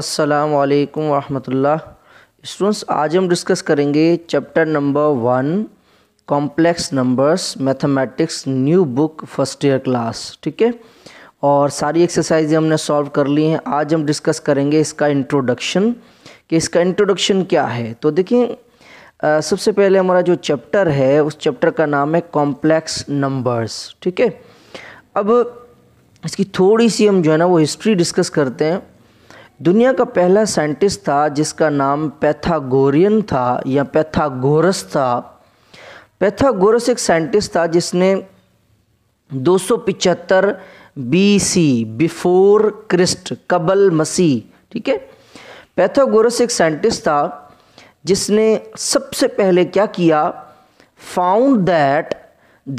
अस्सलाम वालेकुम वरहमतुल्लाह स्टूडेंट्स आज हम डिस्कस करेंगे chapter number one complex numbers mathematics new book first year class ठीक है और सारी एक्सरसाइज हमने सॉल्व कर ली हैं आज हम डिस्कस करेंगे इसका इंट्रोडक्शन कि इसका इंट्रोडक्शन क्या है तो देखिए सबसे पहले हमारा जो चैप्टर है उस चैप्टर का नाम है कॉम्प्लेक्स नंबर्स ठीक है अब इसकी थोड़ी सी हम जो है ना वो हिस्ट्री डिस्कस करते हैं दुनिया का पहला साइंटिस्ट था जिसका नाम पैथागोरियन था या पैथागोरस था पैथागोरस एक साइंटिस्ट था जिसने दो सौ बी सी बिफोर क्रिस्ट कबल मसीह ठीक है पैथागोरस एक साइंटिस्ट था जिसने सबसे पहले क्या किया found that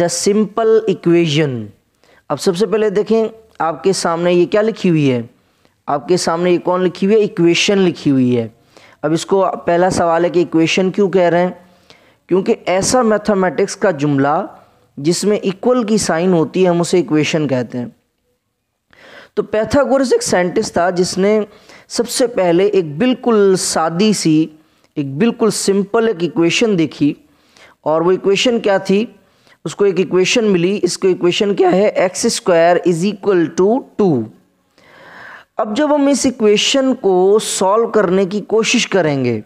the simple equation अब सबसे पहले देखें आपके सामने ये क्या लिखी हुई है आपके सामने ये कौन लिखी हुई है इक्वेशन लिखी हुई है अब इसको पहला सवाल है कि इक्वेशन क्यों कह रहे हैं क्योंकि ऐसा मैथमेटिक्स का जुमला जिसमें इक्वल की साइन होती है हम उसे इक्वेशन कहते हैं तो पैथागोरस एक साइंटिस्ट था जिसने सबसे पहले एक बिल्कुल सादी सी एक बिल्कुल सिंपल एक इक्वेशन देखी और वो इक्वेशन क्या थी उसको एक इक्वेशन मिली इसको इक्वेशन क्या है x square is equal to two अब जब हम इस इक्वेशन को सॉल्व करने की कोशिश करेंगे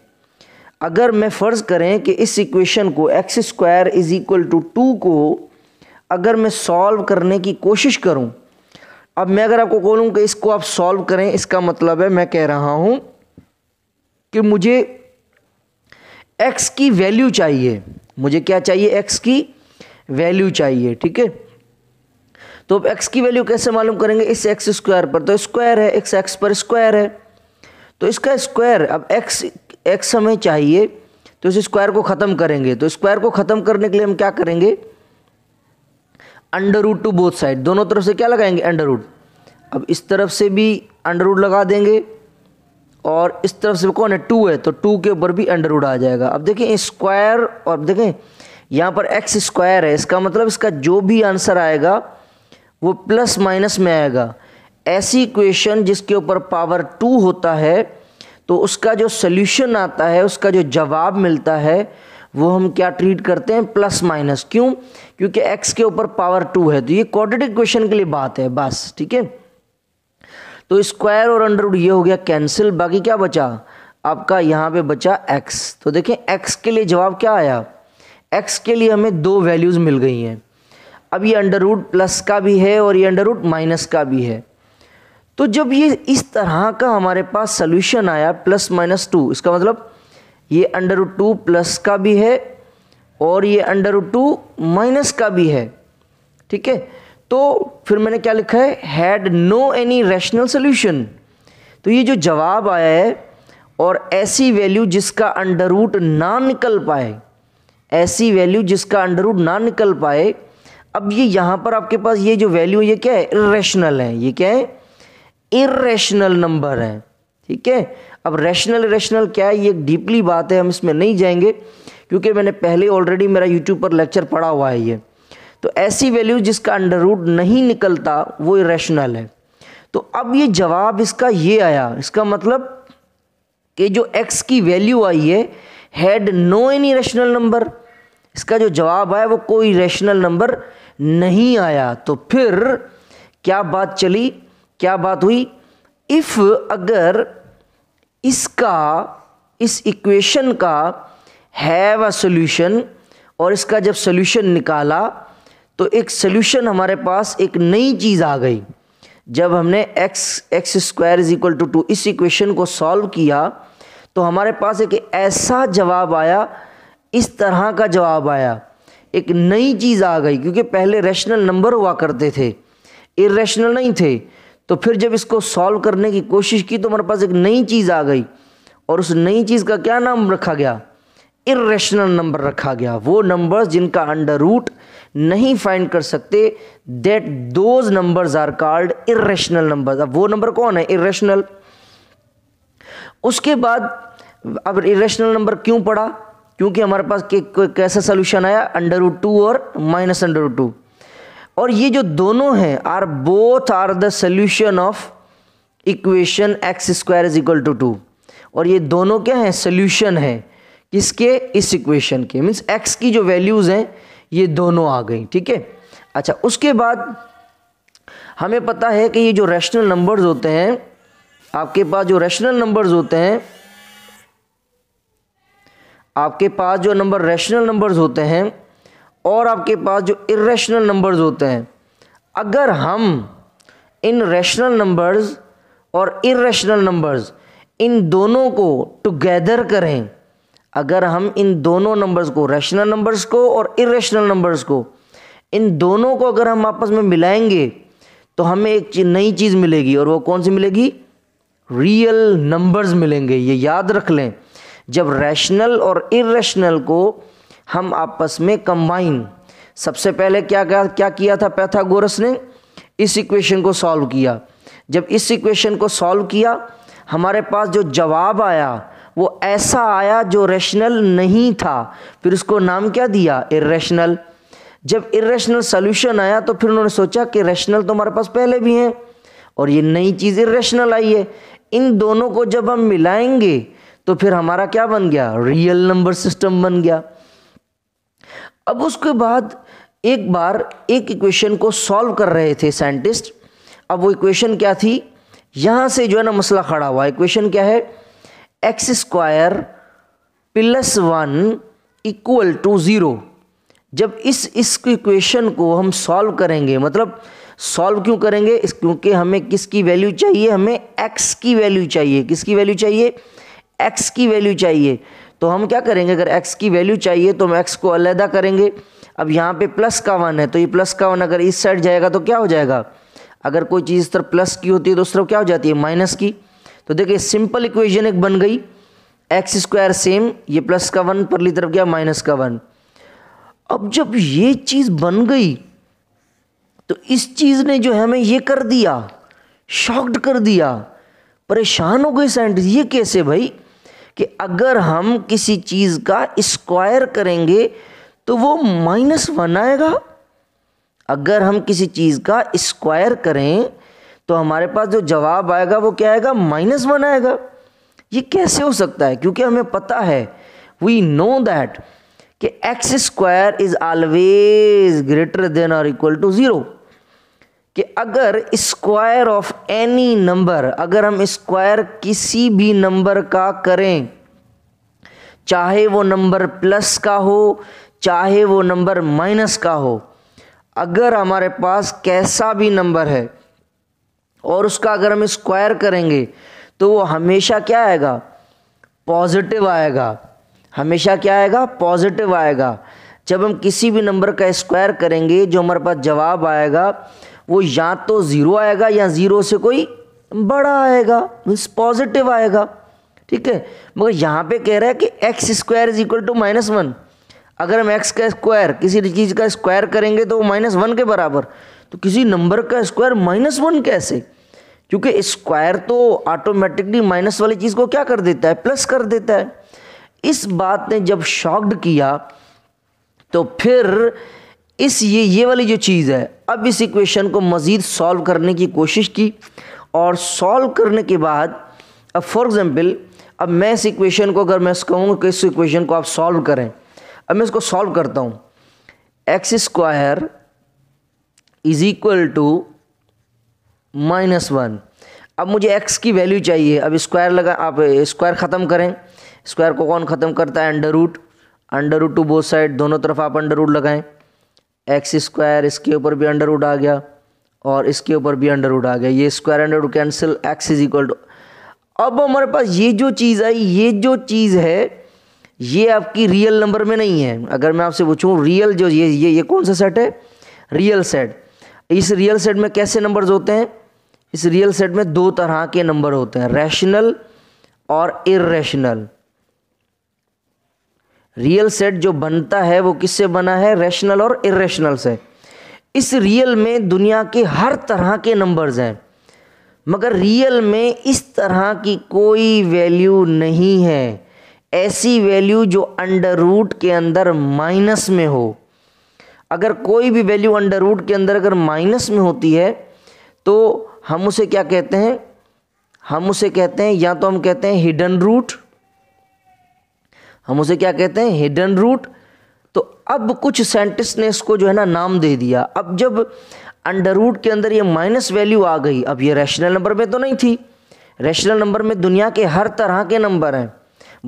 अगर मैं फ़र्ज़ करें कि इस इक्वेशन को x square is equal to two को अगर मैं सॉल्व करने की कोशिश करूं, अब मैं अगर आपको बोलूं कि इसको आप सॉल्व करें इसका मतलब है मैं कह रहा हूं कि मुझे एक्स की वैल्यू चाहिए मुझे क्या चाहिए एक्स की वैल्यू चाहिए ठीक है तो अब एक्स की वैल्यू कैसे मालूम करेंगे इस एक्स स्क्वायर पर तो स्क्वायर है एक्स एक्स पर स्क्वायर है तो इसका स्क्वायर अब एक्स एक्स हमें चाहिए तो इस स्क्वायर को ख़त्म करेंगे तो स्क्वायर को ख़त्म करने के लिए हम क्या करेंगे under root to both side दोनों तरफ से क्या लगाएंगे अंडर रूट अब इस तरफ से भी अंडर रूट लगा देंगे और इस तरफ से कौन है टू है तो टू के ऊपर भी अंडर रूट आ जाएगा अब देखें स्क्वायर और देखें यहाँ पर एक्स स्क्वायर है इसका मतलब इसका जो भी आंसर आएगा वो प्लस माइनस में आएगा ऐसी इक्वेशन जिसके ऊपर पावर टू होता है तो उसका जो सल्यूशन आता है उसका जो जवाब मिलता है वो हम क्या ट्रीट करते हैं प्लस माइनस क्यों क्योंकि एक्स के ऊपर पावर टू है तो ये क्वाड्रेटिक इक्वेशन के लिए बात है बस ठीक है तो स्क्वायर और अंडर ये हो गया कैंसिल बाकी क्या बचा आपका यहाँ पे बचा एक्स तो देखें एक्स के लिए जवाब क्या आया एक्स के लिए हमें दो वैल्यूज़ मिल गई हैं अब ये अंडर रूट प्लस का भी है और ये अंडर रूट माइनस का भी है तो जब ये इस तरह का हमारे पास सोल्यूशन आया प्लस माइनस टू इसका मतलब ये अंडर रूट टू प्लस का भी है और ये अंडर रूट टू माइनस का भी है ठीक है तो फिर मैंने क्या लिखा है had no any rational solution तो ये जो जवाब आया है और ऐसी वैल्यू जिसका अंडर रूट ना निकल पाए ऐसी वैल्यू जिसका अंडर रूट ना निकल पाए अब ये यहां पर आपके पास ये जो वैल्यू ये क्या है इेशनल है ये क्या है इेशनल नंबर है ठीक है अब रैशनल रैशनल क्या है ये डीपली बात है हम इसमें नहीं जाएंगे क्योंकि मैंने पहले ऑलरेडी मेरा यूट्यूब पर लेक्चर पढ़ा हुआ है ये तो ऐसी वैल्यू जिसका अंडर रूट नहीं निकलता वो इेशनल है तो अब ये जवाब इसका ये आया इसका मतलब कि जो एक्स की वैल्यू आई है had no any rational number इसका जो जवाब आया वो कोई रैशनल नंबर नहीं आया तो फिर क्या बात चली क्या बात हुई इफ़ अगर इसका इस इक्वेशन का हैव अ सोल्यूशन और इसका जब सोल्यूशन निकाला तो एक सोल्यूशन हमारे पास एक नई चीज़ आ गई जब हमने x x square is equal to two इस इक्वेशन को सॉल्व किया तो हमारे पास एक ऐसा जवाब आया इस तरह का जवाब आया एक नई चीज़ आ गई क्योंकि पहले रैशनल नंबर हुआ करते थे इरेशनल नहीं थे तो फिर जब इसको सॉल्व करने की कोशिश की तो हमारे पास एक नई चीज़ आ गई और उस नई चीज़ का क्या नाम रखा गया इरेशनल नंबर रखा गया वो नंबर जिनका अंडर रूट नहीं फाइंड कर सकते that those numbers are called irrational number अब वो नंबर कौन है इरेशनल उसके बाद अब इरेशनल नंबर क्यों पड़ा क्योंकि हमारे पास कैसा सोल्यूशन आया अंडर रूट टू और माइनस अंडर रूट टू और ये जो दोनों हैं are both are the solution of equation x square is equal to two और ये दोनों क्या हैं सोल्यूशन है किसके इस इक्वेशन के मीन्स एक्स की जो वैल्यूज़ हैं ये दोनों आ गई ठीक है अच्छा उसके बाद हमें पता है कि ये जो रैशनल नंबर्स होते हैं आपके पास जो रैशनल नंबर्स होते हैं आपके पास जो नंबर रैशनल नंबर्स होते हैं और आपके पास जो इरेशनल नंबर्स होते हैं अगर हम इन रैशनल नंबर्स और इरेशनल नंबर्स इन दोनों को टुगेदर करें अगर हम इन दोनों नंबर्स को रैशनल नंबर्स को और इरेशनल नंबर्स को इन दोनों को अगर हम आपस में मिलाएंगे तो हमें एक चीज नई चीज़ मिलेगी और वो कौन सी मिलेगी रियल नंबर्स मिलेंगे ये याद रख लें जब रैशनल और इरेशनल को हम आपस में कंबाइन सबसे पहले क्या क्या किया था पैथागोरस ने इस इक्वेशन को सॉल्व किया जब इस इक्वेशन को सॉल्व किया हमारे पास जो जवाब आया वो ऐसा आया जो रेशनल नहीं था फिर उसको नाम क्या दिया इरेशनल जब इरेशनल सोल्यूशन आया तो फिर उन्होंने सोचा कि रेशनल तो हमारे पास पहले भी हैं और ये नई चीज़ इरेशनल आई है इन दोनों को जब हम मिलाएंगे तो फिर हमारा क्या बन गया रियल नंबर सिस्टम बन गया अब उसके बाद एक बार एक इक्वेशन को सॉल्व कर रहे थे साइंटिस्ट अब वो इक्वेशन क्या थी यहां से जो है ना मसला खड़ा हुआ इक्वेशन क्या है x square plus one equal to zero जब इस इस इक्वेशन को हम सॉल्व करेंगे मतलब सॉल्व क्यों करेंगे इस क्योंकि हमें किसकी वैल्यू चाहिए हमें एक्स की वैल्यू चाहिए किसकी वैल्यू चाहिए एक्स की वैल्यू चाहिए तो हम क्या करेंगे अगर एक्स की वैल्यू चाहिए तो हम एक्स को अलहदा करेंगे अब यहाँ पे प्लस का वन है तो ये प्लस का वन अगर इस साइड जाएगा तो क्या हो जाएगा अगर कोई चीज़ इस तरफ प्लस की होती है तो उस तरफ क्या हो जाती है माइनस की तो देखिए सिंपल इक्वेशन एक बन गई एक्स स्क्वायर सेम ये प्लस का वन परली तरफ गया माइनस का वन अब जब ये चीज़ बन गई तो इस चीज़ ने जो है हमें ये कर दिया शॉक्ड कर दिया परेशान हो गए साइंटिस्ट ये कैसे भाई कि अगर हम किसी चीज़ का स्क्वायर करेंगे तो वो माइनस वन आएगा अगर हम किसी चीज़ का स्क्वायर करें तो हमारे पास जो जवाब आएगा वो क्या आएगा माइनस वन आएगा ये कैसे हो सकता है क्योंकि हमें पता है वी नो दैट कि x square is always greater than और इक्वल टू ज़ीरो कि अगर स्क्वायर ऑफ एनी नंबर अगर हम स्क्वायर किसी भी नंबर का करें चाहे वो नंबर प्लस का हो चाहे वो नंबर माइनस का हो अगर हमारे पास कैसा भी नंबर है और उसका अगर हम स्क्वायर करेंगे तो वो हमेशा क्या आएगा पॉजिटिव आएगा हमेशा क्या आएगा पॉजिटिव आएगा जब हम किसी भी नंबर का स्क्वायर करेंगे जो हमारे पास जवाब आएगा वो या तो ज़ीरो आएगा या ज़ीरो से कोई बड़ा आएगा मीन्स पॉजिटिव आएगा ठीक है मगर यहाँ पे कह रहा है कि x square is equal to minus one अगर हम एक्स का स्क्वायर किसी चीज़ का स्क्वायर करेंगे तो वो माइनस वन के बराबर तो किसी नंबर का स्क्वायर माइनस वन कैसे क्योंकि स्क्वायर तो ऑटोमेटिकली माइनस वाली चीज़ को क्या कर देता है प्लस कर देता है इस बात ने जब शॉक्ड किया तो फिर इस ये ये वाली जो चीज़ है अब इस इक्वेशन को मज़ीद सॉल्व करने की कोशिश की और सॉल्व करने के बाद अब फॉर एग्ज़ाम्पल अब मैं इस इक्वेशन को अगर मैं कहूँगा कि इस इक्वेशन को आप सॉल्व करें अब मैं इसको सॉल्व करता हूँ x square is equal to minus one अब मुझे एक्स की वैल्यू चाहिए अब स्क्वायर लगा आप स्क्वायर ख़त्म करें स्क्वायर को कौन ख़त्म करता है under root under root to both side दोनों तरफ आप अंडर रूट लगाएं एक्स स्क्वायर इसके ऊपर भी अंडर उड आ गया और इसके ऊपर भी अंडर उड आ गया ये स्क्वायर अंडर उड cancel x is equal to अब हमारे पास ये जो चीज़ आई ये जो चीज़ है ये आपकी रियल नंबर में नहीं है अगर मैं आपसे पूछूँ रियल जो ये ये ये कौन सा सेट है रियल सेट इस रियल सेट में कैसे नंबर्स होते हैं इस रियल सेट में दो तरह के नंबर होते हैं रैशनल और इरेशनल रियल सेट जो बनता है वो किससे बना है रैशनल और इरेशनल से इस रियल में दुनिया के हर तरह के नंबर्स हैं मगर रियल में इस तरह की कोई वैल्यू नहीं है ऐसी वैल्यू जो अंडर रूट के अंदर माइनस में हो अगर कोई भी वैल्यू अंडर रूट के अंदर अगर माइनस में होती है तो हम उसे क्या कहते हैं हम उसे कहते हैं या तो हम कहते हैं हिडन रूट हम उसे क्या कहते हैं हिडन रूट तो अब कुछ साइंटिस्ट ने इसको जो है ना नाम दे दिया अब जब अंडर रूट के अंदर ये माइनस वैल्यू आ गई अब ये रैशनल नंबर में तो नहीं थी रैशनल नंबर में दुनिया के हर तरह के नंबर हैं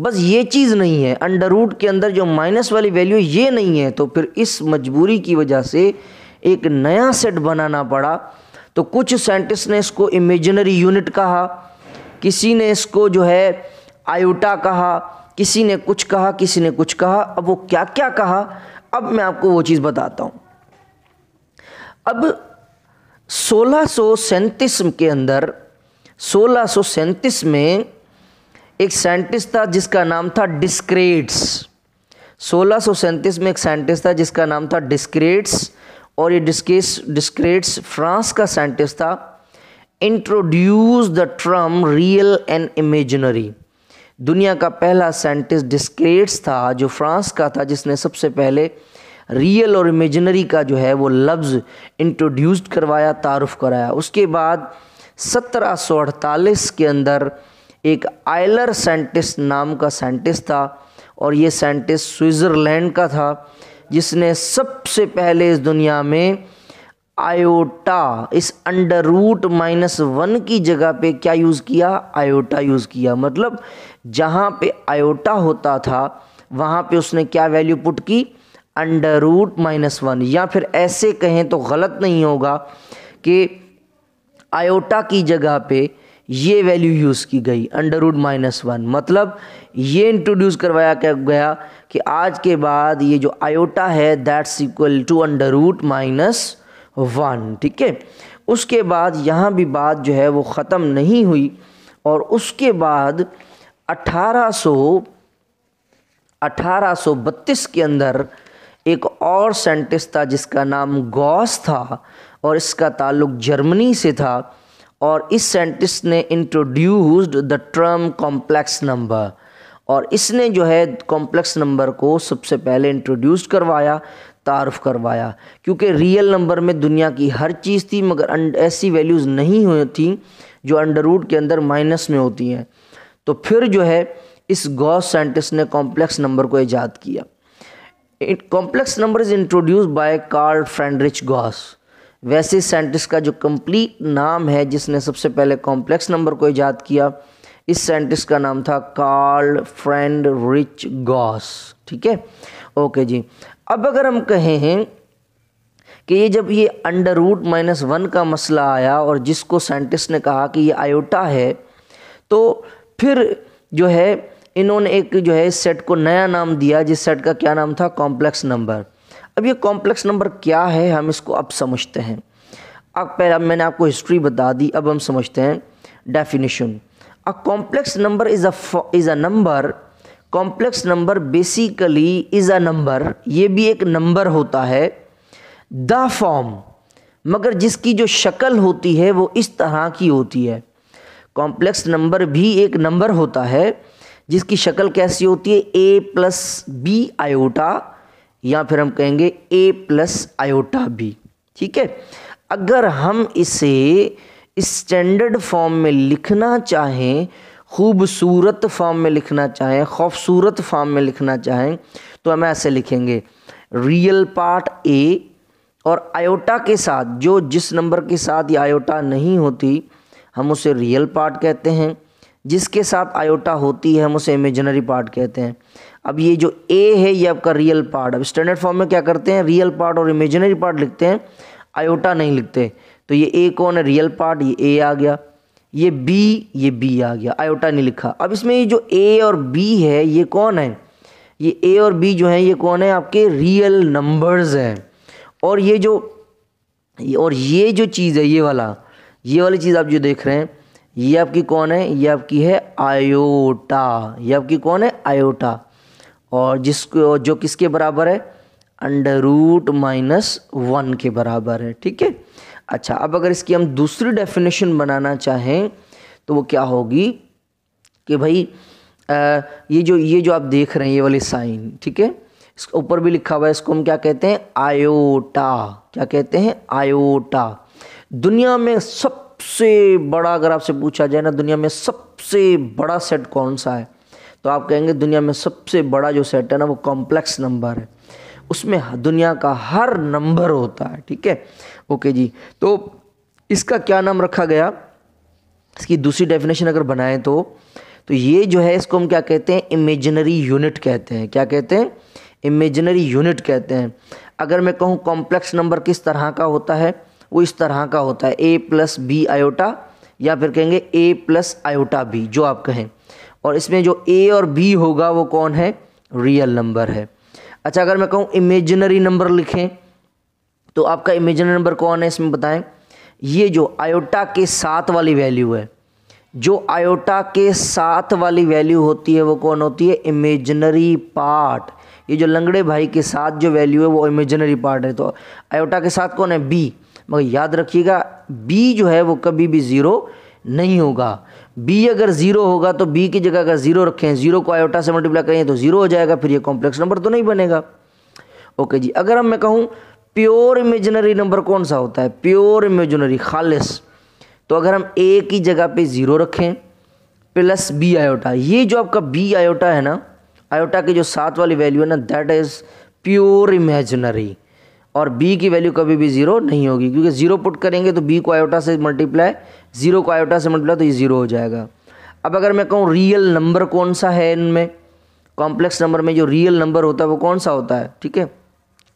बस ये चीज़ नहीं है अंडर रूट के अंदर जो माइनस वाली वैल्यू ये नहीं है तो फिर इस मजबूरी की वजह से एक नया सेट बनाना पड़ा तो कुछ साइंटिस्ट ने इसको इमेजिनरी यूनिट कहा किसी ने इसको जो है आयोटा कहा किसी ने कुछ कहा किसी ने कुछ कहा अब वो क्या क्या कहा अब मैं आपको वो चीज़ बताता हूँ अब सोलह के अंदर सोलह में एक साइंटिस्ट था जिसका नाम था डिस्क्रेट्स सोलह में एक साइंटिस्ट था जिसका नाम था डिस्क्रेट्स और ये डिस्केस डिस्क्रेट्स फ्रांस का साइंटिस्ट था introduce the term real and imaginary दुनिया का पहला साइंटिस्ट डिस्क्रेट्स था जो फ्रांस का था जिसने सबसे पहले रियल और इमेजनरी का जो है वो लफ्ज़ इंट्रोड्यूस्ड करवाया तारफ़ कराया उसके बाद सत्रह के अंदर एक आयलर साइंटिस्ट नाम का साइंटिस्ट था और ये साइंटिस्ट स्विट्ज़रलैंड का था जिसने सबसे पहले इस दुनिया में आयोटा इस अंडर रूट माइनस वन की जगह पे क्या यूज़ किया आयोटा यूज़ किया मतलब जहाँ पे आयोटा होता था वहाँ पे उसने क्या वैल्यू पुट की अंडर रूट माइनस वन या फिर ऐसे कहें तो गलत नहीं होगा कि आयोटा की जगह पे ये वैल्यू यूज़ की गई अंडर रूट माइनस वन मतलब ये इंट्रोड्यूस करवाया गया कि आज के बाद ये जो आयोटा है that's equal to under root minus one ठीक है उसके बाद यहाँ भी बात जो है वो ख़त्म नहीं हुई और उसके बाद 1800 1832 के अंदर एक और साइंटिस्ट था जिसका नाम गॉस था और इसका ताल्लुक जर्मनी से था और इस साइंटिस्ट ने introduced the term complex number और इसने जो है कॉम्प्लेक्स नंबर को सबसे पहले इंट्रोड्यूस करवाया तारफ़ करवाया क्योंकि रियल नंबर में दुनिया की हर चीज़ थी मगर अं, ऐसी वैल्यूज़ नहीं हुई थी जो अंडर रूट के अंदर माइनस में होती हैं तो फिर जो है इस गॉस साइंटिस्ट ने कॉम्प्लेक्स नंबर को ईजाद किया complex number is introduce by Carl Friedrich Gauss वैसे साइंटिस्ट का जो कंप्लीट नाम है जिसने सबसे पहले कॉम्प्लेक्स नंबर को ईजाद किया इस साइंटिस्ट का नाम था कार्ल फ्रेंड रिच गॉस ठीक है ओके जी अब अगर हम कहें हैं कि ये जब ये अंडर रूट माइनस वन का मसला आया और जिसको साइंटिस्ट ने कहा कि ये आयोटा है तो फिर जो है इन्होंने एक जो है इस सेट को नया नाम दिया जिस सेट का क्या नाम था कॉम्प्लेक्स नंबर अब ये कॉम्प्लेक्स नंबर क्या है हम इसको अब समझते हैं अब पहले मैंने आपको हिस्ट्री बता दी अब हम समझते हैं definition a complex number is a is a number complex number basically is a number ये भी एक नंबर होता है द फॉर्म मगर जिसकी जो शक्ल होती है वो इस तरह की होती है कॉम्प्लेक्स नंबर भी एक नंबर होता है जिसकी शक्ल कैसी होती है ए प्लस बी आयोटा या फिर हम कहेंगे ए प्लस आयोटा बी ठीक है अगर हम इसे स्टैंडर्ड फॉर्म में लिखना चाहें खूबसूरत फॉर्म में लिखना चाहें खूबसूरत फॉर्म में लिखना चाहें तो हम ऐसे लिखेंगे रियल पार्ट ए और आयोटा के साथ जो जिस नंबर के साथ ये आयोटा नहीं होती हम उसे रियल पार्ट कहते हैं जिसके साथ आयोटा होती है हम उसे इमेजनरी पार्ट कहते हैं अब ये जो ए है ये आपका रियल पार्ट अब स्टैंडर्ड फॉर्म में क्या करते हैं रियल पार्ट और इमेजनरी पार्ट लिखते हैं आयोटा नहीं लिखते तो ये ए कौन है रियल पार्ट ये ए आ गया ये बी ये बी आ गया आयोटा नहीं लिखा अब इसमें ये जो ए और बी है ये कौन है ये ए और बी जो है ये कौन है आपके रियल नंबर्स हैं और ये जो और ये जो चीज़ है ये वाला ये वाली चीज़ आप जो देख रहे हैं ये आपकी कौन है ये आपकी है आयोटा ये आपकी कौन है आयोटा और जिसको जो किसके बराबर है अंडर रूट माइनस वन के बराबर है ठीक है अच्छा अब अगर इसकी हम दूसरी डेफिनेशन बनाना चाहें तो वो क्या होगी कि भाई आ, ये जो ये जो आप देख रहे हैं ये वाली साइन ठीक है इसके ऊपर भी लिखा हुआ है इसको हम क्या कहते हैं आयोटा क्या कहते हैं आयोटा दुनिया में सबसे बड़ा अगर आपसे पूछा जाए ना दुनिया में सबसे बड़ा सेट कौन सा है तो आप कहेंगे दुनिया में सबसे बड़ा जो सेट है ना वो कॉम्प्लेक्स नंबर है उसमें दुनिया का हर नंबर होता है ठीक है ओके जी तो इसका क्या नाम रखा गया इसकी दूसरी डेफिनेशन अगर बनाएं तो तो ये जो है इसको हम क्या कहते हैं इमेजनरी यूनिट कहते हैं क्या कहते हैं इमेजनरी यूनिट कहते हैं अगर मैं कहूँ कॉम्प्लेक्स नंबर किस तरह का होता है वो इस तरह का होता है ए प्लस बी आयोटा या फिर कहेंगे ए प्लस आयोटा बी जो आप कहें और इसमें जो ए और बी होगा वो कौन है रियल नंबर है अच्छा अगर मैं कहूँ इमेजनरी नंबर लिखें तो आपका इमेजनरी नंबर कौन है इसमें बताएं ये जो आयोटा के साथ वाली वैल्यू है जो आयोटा के साथ वाली वैल्यू होती है वो कौन होती है इमेजनरी पार्ट ये जो लंगड़े भाई के साथ जो वैल्यू है वो इमेजनरी पार्ट है तो आयोटा के साथ कौन है बी मगर याद रखिएगा बी जो है वो कभी भी ज़ीरो नहीं होगा बी अगर ज़ीरो होगा तो बी की जगह अगर ज़ीरो रखें ज़ीरो को आयोटा से मल्टीप्लाई करें तो ज़ीरो हो जाएगा फिर ये कॉम्प्लेक्स नंबर तो नहीं बनेगा ओके जी अगर हम मैं कहूँ प्योर इमेजनरी नंबर कौन सा होता है प्योर इमेजनरी खालिश तो अगर हम ए की जगह पे ज़ीरो रखें प्लस बी आयोटा ये जो आपका बी आयोटा है ना आयोटा की जो सात वाली वैल्यू है ना दैट इज़ प्योर इमेजनरी और बी की वैल्यू कभी भी ज़ीरो नहीं होगी क्योंकि ज़ीरो पुट करेंगे तो बी को आयोटा से मल्टीप्लाई ज़ीरो को आयोटा से मल्टीप्लाई तो ये ज़ीरो हो जाएगा अब अगर मैं कहूँ रियल नंबर कौन सा है इनमें कॉम्प्लेक्स नंबर में जो रियल नंबर होता है वो कौन सा होता है ठीक है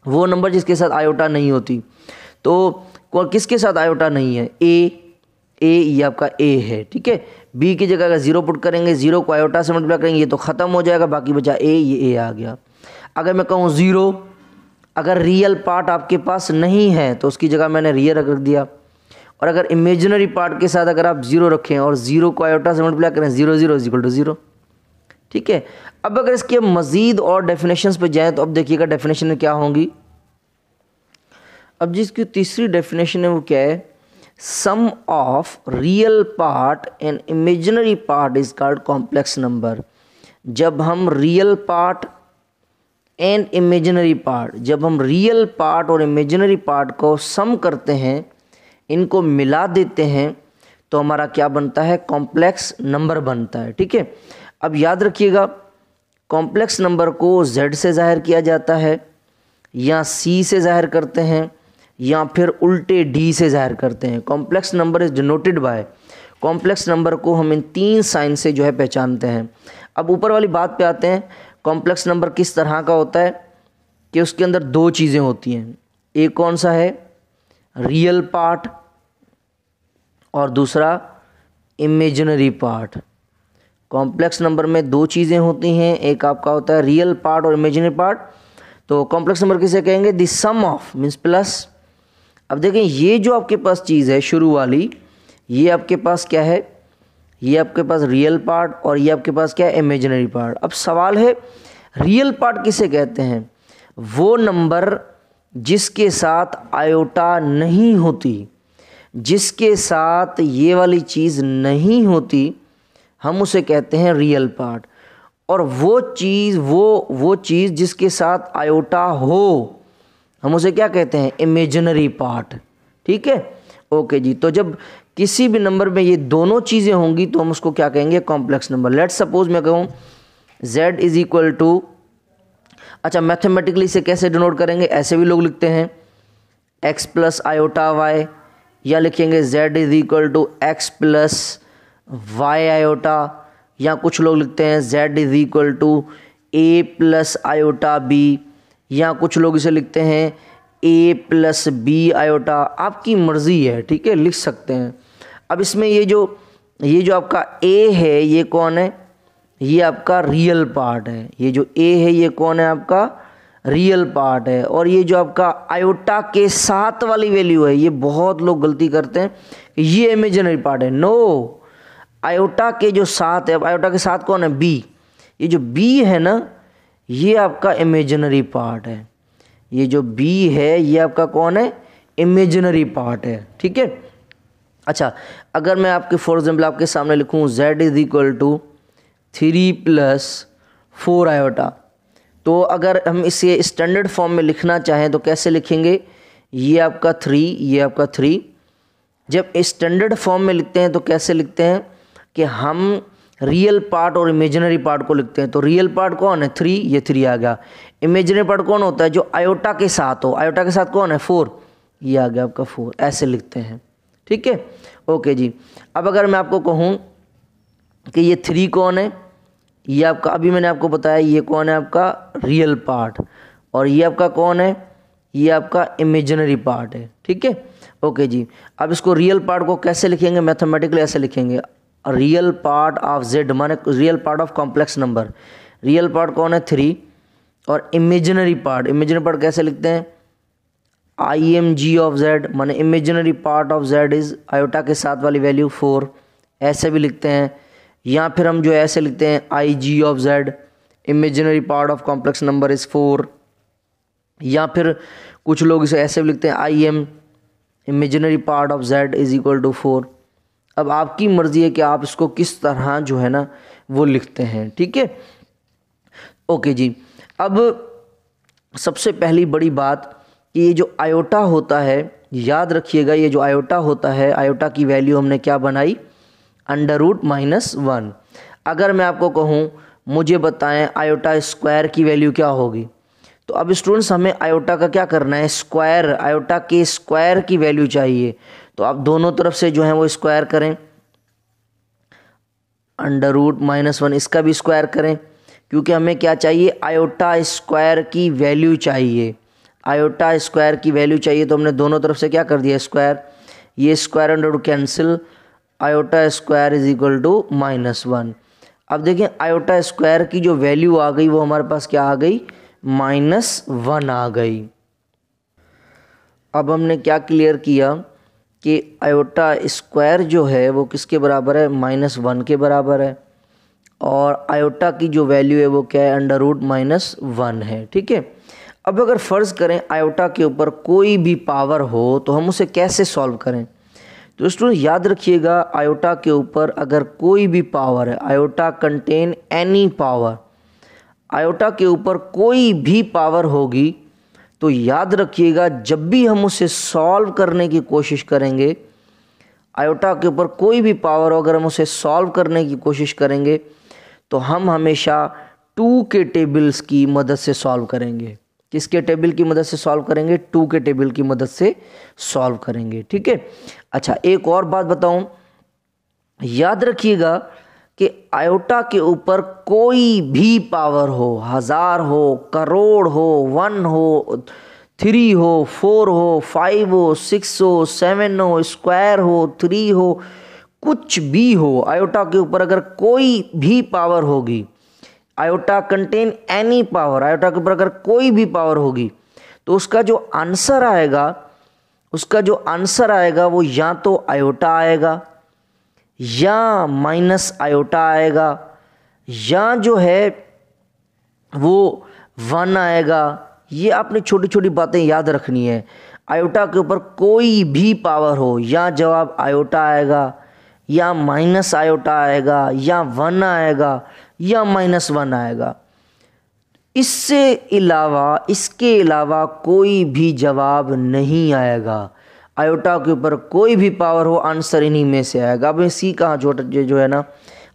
वो नंबर जिसके साथ आयोटा नहीं होती तो किसके साथ आयोटा नहीं है ए ए ये आपका ए है ठीक है बी की जगह अगर जीरो पुट करेंगे जीरो को आयोटा से मल्टीप्लाई करेंगे ये तो ख़त्म हो जाएगा बाकी बचा ए ये ए आ गया अगर मैं कहूँ ज़ीरो अगर रियल पार्ट आपके पास नहीं है तो उसकी जगह मैंने रियल रख दिया और अगर इमेजनरी पार्ट के साथ अगर आप ज़ीरो रखें और ज़ीरो को आयोटा से मल्टीप्लाई करें zero zero is equal to zero ठीक है अब अगर इसके मज़ीद और डेफिनेशंस पर जाएँ तो अब देखिएगा डेफिनेशन क्या होंगी अब जिसकी तीसरी डेफिनेशन है वो क्या है sum of real part and imaginary part is called complex number जब हम real part and imaginary part जब हम रियल पार्ट और इमेजनरी पार्ट को सम करते हैं इनको मिला देते हैं तो हमारा क्या बनता है कॉम्प्लेक्स नंबर बनता है ठीक है अब याद रखिएगा कॉम्प्लेक्स नंबर को z से ज़ाहिर किया जाता है या c से ज़ाहिर करते हैं या फिर उल्टे d से ज़ाहिर करते हैं complex number is denoted by complex number को हम इन तीन साइन से जो है पहचानते हैं अब ऊपर वाली बात पे आते हैं कॉम्प्लेक्स नंबर किस तरह का होता है कि उसके अंदर दो चीज़ें होती हैं एक कौन सा है रियल पार्ट और दूसरा इमेजनरी पार्ट कॉम्प्लेक्स नंबर में दो चीज़ें होती हैं एक आपका होता है रियल पार्ट और इमेजिनरी पार्ट तो कॉम्प्लेक्स नंबर किसे कहेंगे the sum of means plus अब देखें ये जो आपके पास चीज़ है शुरू वाली ये आपके पास क्या है ये आपके पास रियल पार्ट और ये आपके पास क्या है इमेजिनरी पार्ट अब सवाल है रियल पार्ट किसे कहते हैं वो नंबर जिसके साथ आयोटा नहीं होती जिसके साथ ये वाली चीज़ नहीं होती हम उसे कहते हैं रियल पार्ट और वो चीज़ वो वो चीज़ जिसके साथ आयोटा हो हम उसे क्या कहते हैं इमेजनरी पार्ट ठीक है ओके जी तो जब किसी भी नंबर में ये दोनों चीज़ें होंगी तो हम उसको क्या कहेंगे कॉम्प्लेक्स नंबर लेट सपोज मैं कहूँ z इज़ इक्वल टू अच्छा मैथमेटिकली इसे कैसे डिनोट करेंगे ऐसे भी लोग लिखते हैं x प्लस आयोटा वाई या लिखेंगे z is equal to x plus y iota या कुछ लोग लिखते हैं z is equal to a plus iota b या कुछ लोग इसे लिखते हैं ए प्लस बी आयोटा आपकी मर्ज़ी है ठीक है लिख सकते हैं अब इसमें ये जो ये जो आपका ए है ये कौन है ये आपका रियल पार्ट है ये जो ए है ये कौन है आपका रियल पार्ट है और ये जो आपका आयोटा के साथ वाली वैल्यू है ये बहुत लोग गलती करते हैं ये इमेजनरी पार्ट है नो no! आयोटा के जो साथ है आयोटा के साथ कौन है बी ये जो बी है ना ये आपका इमेजनरी पार्ट है ये जो बी है ये आपका कौन है इमेजनरी पार्ट है ठीक है अच्छा अगर मैं आपके फॉर एग्जाम्पल आपके सामने लिखूँ z is equal to three plus four iota तो अगर हम इसे स्टैंडर्ड फॉर्म में लिखना चाहें तो कैसे लिखेंगे ये आपका थ्री ये आपका थ्री जब स्टैंडर्ड फॉर्म में लिखते हैं तो कैसे लिखते हैं कि हम रियल पार्ट और इमेजिनरी पार्ट को लिखते हैं तो रियल पार्ट कौन है थ्री ये थ्री आ गया इमेजिनरी पार्ट कौन होता है जो आयोटा के साथ हो आयोटा के साथ कौन है फोर ये आ गया आपका फोर ऐसे लिखते हैं ठीक है ओके जी अब अगर मैं आपको कहूँ कि ये थ्री कौन है ये आपका अभी मैंने आपको बताया ये कौन है आपका रियल पार्ट और ये आपका कौन है ये आपका इमेजिनरी पार्ट है ठीक है ओके जी अब इसको रियल पार्ट को कैसे लिखेंगे मैथमेटिकली ऐसे लिखेंगे रियल पार्ट ऑफ जेड माने real part of complex number real part कौन है थ्री और इमेजिनरी पार्ट इमेजिनरी पार्ट कैसे लिखते हैं I M G of z माने imaginary part of z is iota के साथ वाली वैल्यू फोर ऐसे भी लिखते हैं या फिर हम जो ऐसे लिखते हैं I G of z imaginary part of complex number is four या फिर कुछ लोग इसे ऐसे भी लिखते हैं I M imaginary part of z is equal to four अब आपकी मर्ज़ी है कि आप इसको किस तरह जो है ना वो लिखते हैं ठीक है ओके जी अब सबसे पहली बड़ी बात कि ये जो आयोटा होता है याद रखिएगा ये जो आयोटा होता है आयोटा की वैल्यू हमने क्या बनाई अंडर रूट माइनस वन अगर मैं आपको कहूँ मुझे बताएं आयोटा स्क्वायर की वैल्यू क्या होगी तो अब स्टूडेंट्स हमें आयोटा का क्या करना है स्क्वायर आयोटा के स्क्वायर की वैल्यू चाहिए तो आप दोनों तरफ से जो है वो स्क्वायर करें अंडर रूट माइनस वन इसका भी स्क्वायर करें क्योंकि हमें क्या चाहिए आयोटा स्क्वायर की वैल्यू चाहिए आयोटा स्क्वायर की वैल्यू चाहिए तो हमने दोनों तरफ से क्या कर दिया स्क्वायर ये square under root cancel iota square is equal to minus one अब देखें आयोटा स्क्वायर की जो वैल्यू आ गई वो हमारे पास क्या आ गई माइनस वन आ गई अब हमने क्या क्लियर किया कि आयोटा स्क्वायर जो है वो किसके बराबर है माइनस वन के बराबर है और आयोटा की जो वैल्यू है वो क्या है अंडर रूट माइनस वन है ठीक है अब अगर फ़र्ज़ करें आयोटा के ऊपर कोई भी पावर हो तो हम उसे कैसे सॉल्व करें तो स्टूडेंट याद रखिएगा आयोटा के ऊपर अगर कोई भी पावर है iota contain any power iota के ऊपर कोई भी पावर होगी तो याद रखिएगा जब भी हम उसे सॉल्व करने की कोशिश करेंगे आयोटा के ऊपर कोई भी पावर हो अगर हम उसे सॉल्व करने की कोशिश करेंगे तो हम हमेशा टू के टेबल्स की मदद से सॉल्व करेंगे किसके टेबल की मदद से सॉल्व करेंगे टू के टेबल की मदद से सॉल्व करेंगे ठीक है अच्छा एक और बात बताऊं याद रखिएगा कि आयोटा के ऊपर कोई भी पावर हो हज़ार हो करोड़ हो वन हो थ्री हो फोर हो फाइव हो सिक्स हो सेवन हो स्क्वायर हो थ्री हो कुछ भी हो आयोटा के ऊपर अगर कोई भी पावर होगी iota contain any power iota के ऊपर अगर कोई भी पावर होगी तो उसका जो आंसर आएगा उसका जो आंसर आएगा वो या तो आयोटा आएगा या माइनस आयोटा आएगा या जो है वो वन आएगा ये आपने छोटी छोटी बातें याद रखनी है आयोटा के ऊपर कोई भी पावर हो या जवाब आयोटा आएगा या माइनस आयोटा आएगा या वन आएगा या माइनस वन आएगा इससे अलावा इसके अलावा कोई भी जवाब नहीं आएगा आयोटा के ऊपर कोई भी पावर हो आंसर इन्हीं में से आएगा अब सी कहाँ जो जो है ना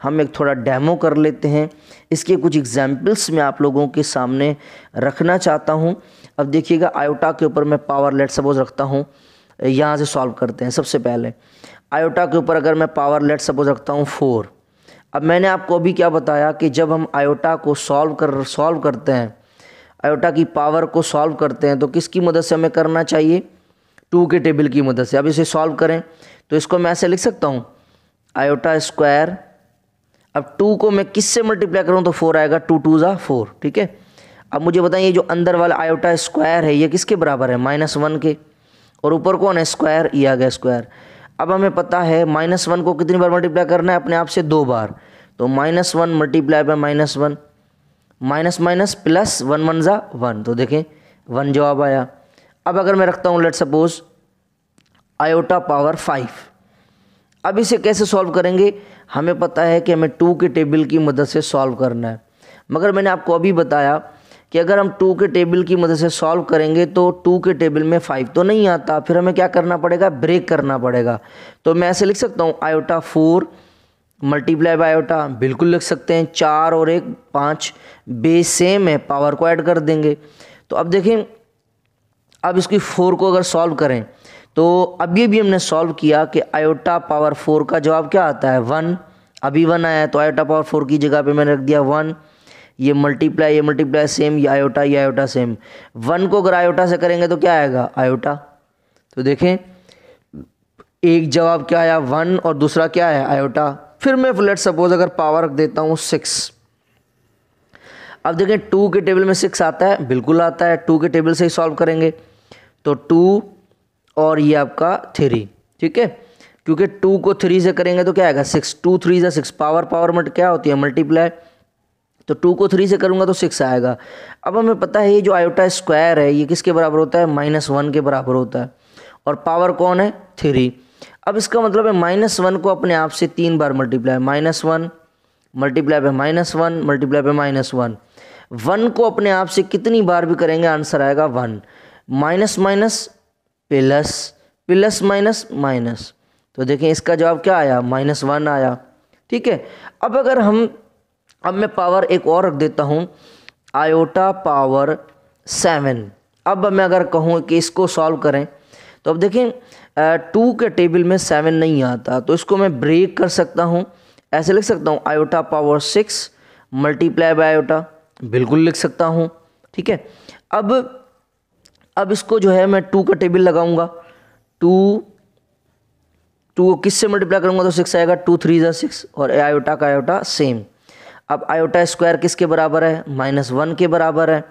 हम एक थोड़ा डेमो कर लेते हैं इसके कुछ एग्जाम्पल्स मैं आप लोगों के सामने रखना चाहता हूँ अब देखिएगा आयोटा के ऊपर मैं पावर लेट सपोज रखता हूँ यहाँ से सॉल्व करते हैं सबसे पहले आयोटा के ऊपर अगर मैं पावर लेट सपोज रखता हूँ फोर अब मैंने आपको अभी क्या बताया कि जब हम आयोटा को सॉल्व कर सॉल्व करते हैं आयोटा की पावर को सॉल्व करते हैं तो किसकी मदद से हमें करना चाहिए टू के टेबल की मदद से अब इसे सॉल्व करें तो इसको मैं ऐसे लिख सकता हूँ आयोटा स्क्वायर अब टू को मैं किस से मल्टीप्लाई करूँ तो फोर आएगा टू टू ज़ा फोर ठीक है अब मुझे बताएं ये जो अंदर वाला आयोटा स्क्वायर है ये किसके बराबर है माइनस वन के और ऊपर कौन है स्क्वायर ये आ गया स्क्वायर अब हमें पता है माइनस वन को कितनी बार मल्टीप्लाई करना है अपने आप से दो बार तो minus one multiply by minus one minus minus plus one one ज़ा वन तो देखें वन जवाब आया अब अगर मैं रखता हूँ let suppose iota power five अब इसे कैसे सॉल्व करेंगे हमें पता है कि हमें टू के टेबल की मदद से सॉल्व करना है मगर मैंने आपको अभी बताया कि अगर हम टू के टेबल की मदद से सॉल्व करेंगे तो टू के टेबल में फाइव तो नहीं आता फिर हमें क्या करना पड़ेगा ब्रेक करना पड़ेगा तो मैं ऐसे लिख सकता हूँ iota four multiply by iota बिल्कुल लिख सकते हैं चार और एक पाँच बेस सेम है पावर को ऐड कर देंगे तो अब देखें अब इसकी फोर को अगर सॉल्व करें तो अभी भी हमने सॉल्व किया कि आयोटा पावर फोर का जवाब क्या आता है वन अभी वन आया तो आयोटा पावर फोर की जगह पे मैंने रख दिया वन ये मल्टीप्लाई ये मल्टीप्लाई सेम ये आयोटा ये आयोटा सेम वन को अगर आयोटा से करेंगे तो क्या आएगा आयोटा तो देखें एक जवाब क्या आया वन और दूसरा क्या है आयोटा फिर मैं फ्लेट सपोज अगर पावर रख देता हूँ सिक्स अब देखें टू के टेबल में सिक्स आता है बिल्कुल आता है टू के टेबल से ही सॉल्व करेंगे तो टू और ये आपका थ्री ठीक है क्योंकि टू को थ्री से करेंगे तो क्या आएगा सिक्स टू थ्री या सिक्स पावर पावर मट क्या होती है मल्टीप्लाई तो टू को थ्री से करूँगा तो सिक्स आएगा अब हमें पता है ये जो आयोटा स्क्वायर है ये किसके बराबर होता है माइनस वन के बराबर होता है और पावर कौन है थ्री अब इसका मतलब है माइनस वन को अपने आप से तीन बार मल्टीप्लाई माइनस वन मल्टीप्लाई पे माइनस वन मल्टीप्लाई पे माइनस वन वन को अपने आप से कितनी बार भी करेंगे आंसर आएगा one minus minus plus plus minus minus तो देखें इसका जवाब क्या आया माइनस वन आया ठीक है अब अगर हम अब मैं पावर एक और रख देता हूँ आयोटा पावर सेवन अब मैं अगर कहूँ कि इसको सॉल्व करें तो अब देखें टू के टेबल में सेवन नहीं आता तो इसको मैं ब्रेक कर सकता हूँ ऐसे लिख सकता हूँ iota power six multiply by iota बिल्कुल लिख सकता हूँ ठीक है अब अब इसको जो है मैं टू का टेबल लगाऊंगा टू टू को किस से मल्टीप्लाई करूंगा तो सिक्स आएगा टू थ्री जो सिक्स और आयोटा का आयोटा सेम अब आयोटा स्क्वायर किसके बराबर है माइनस वन के बराबर है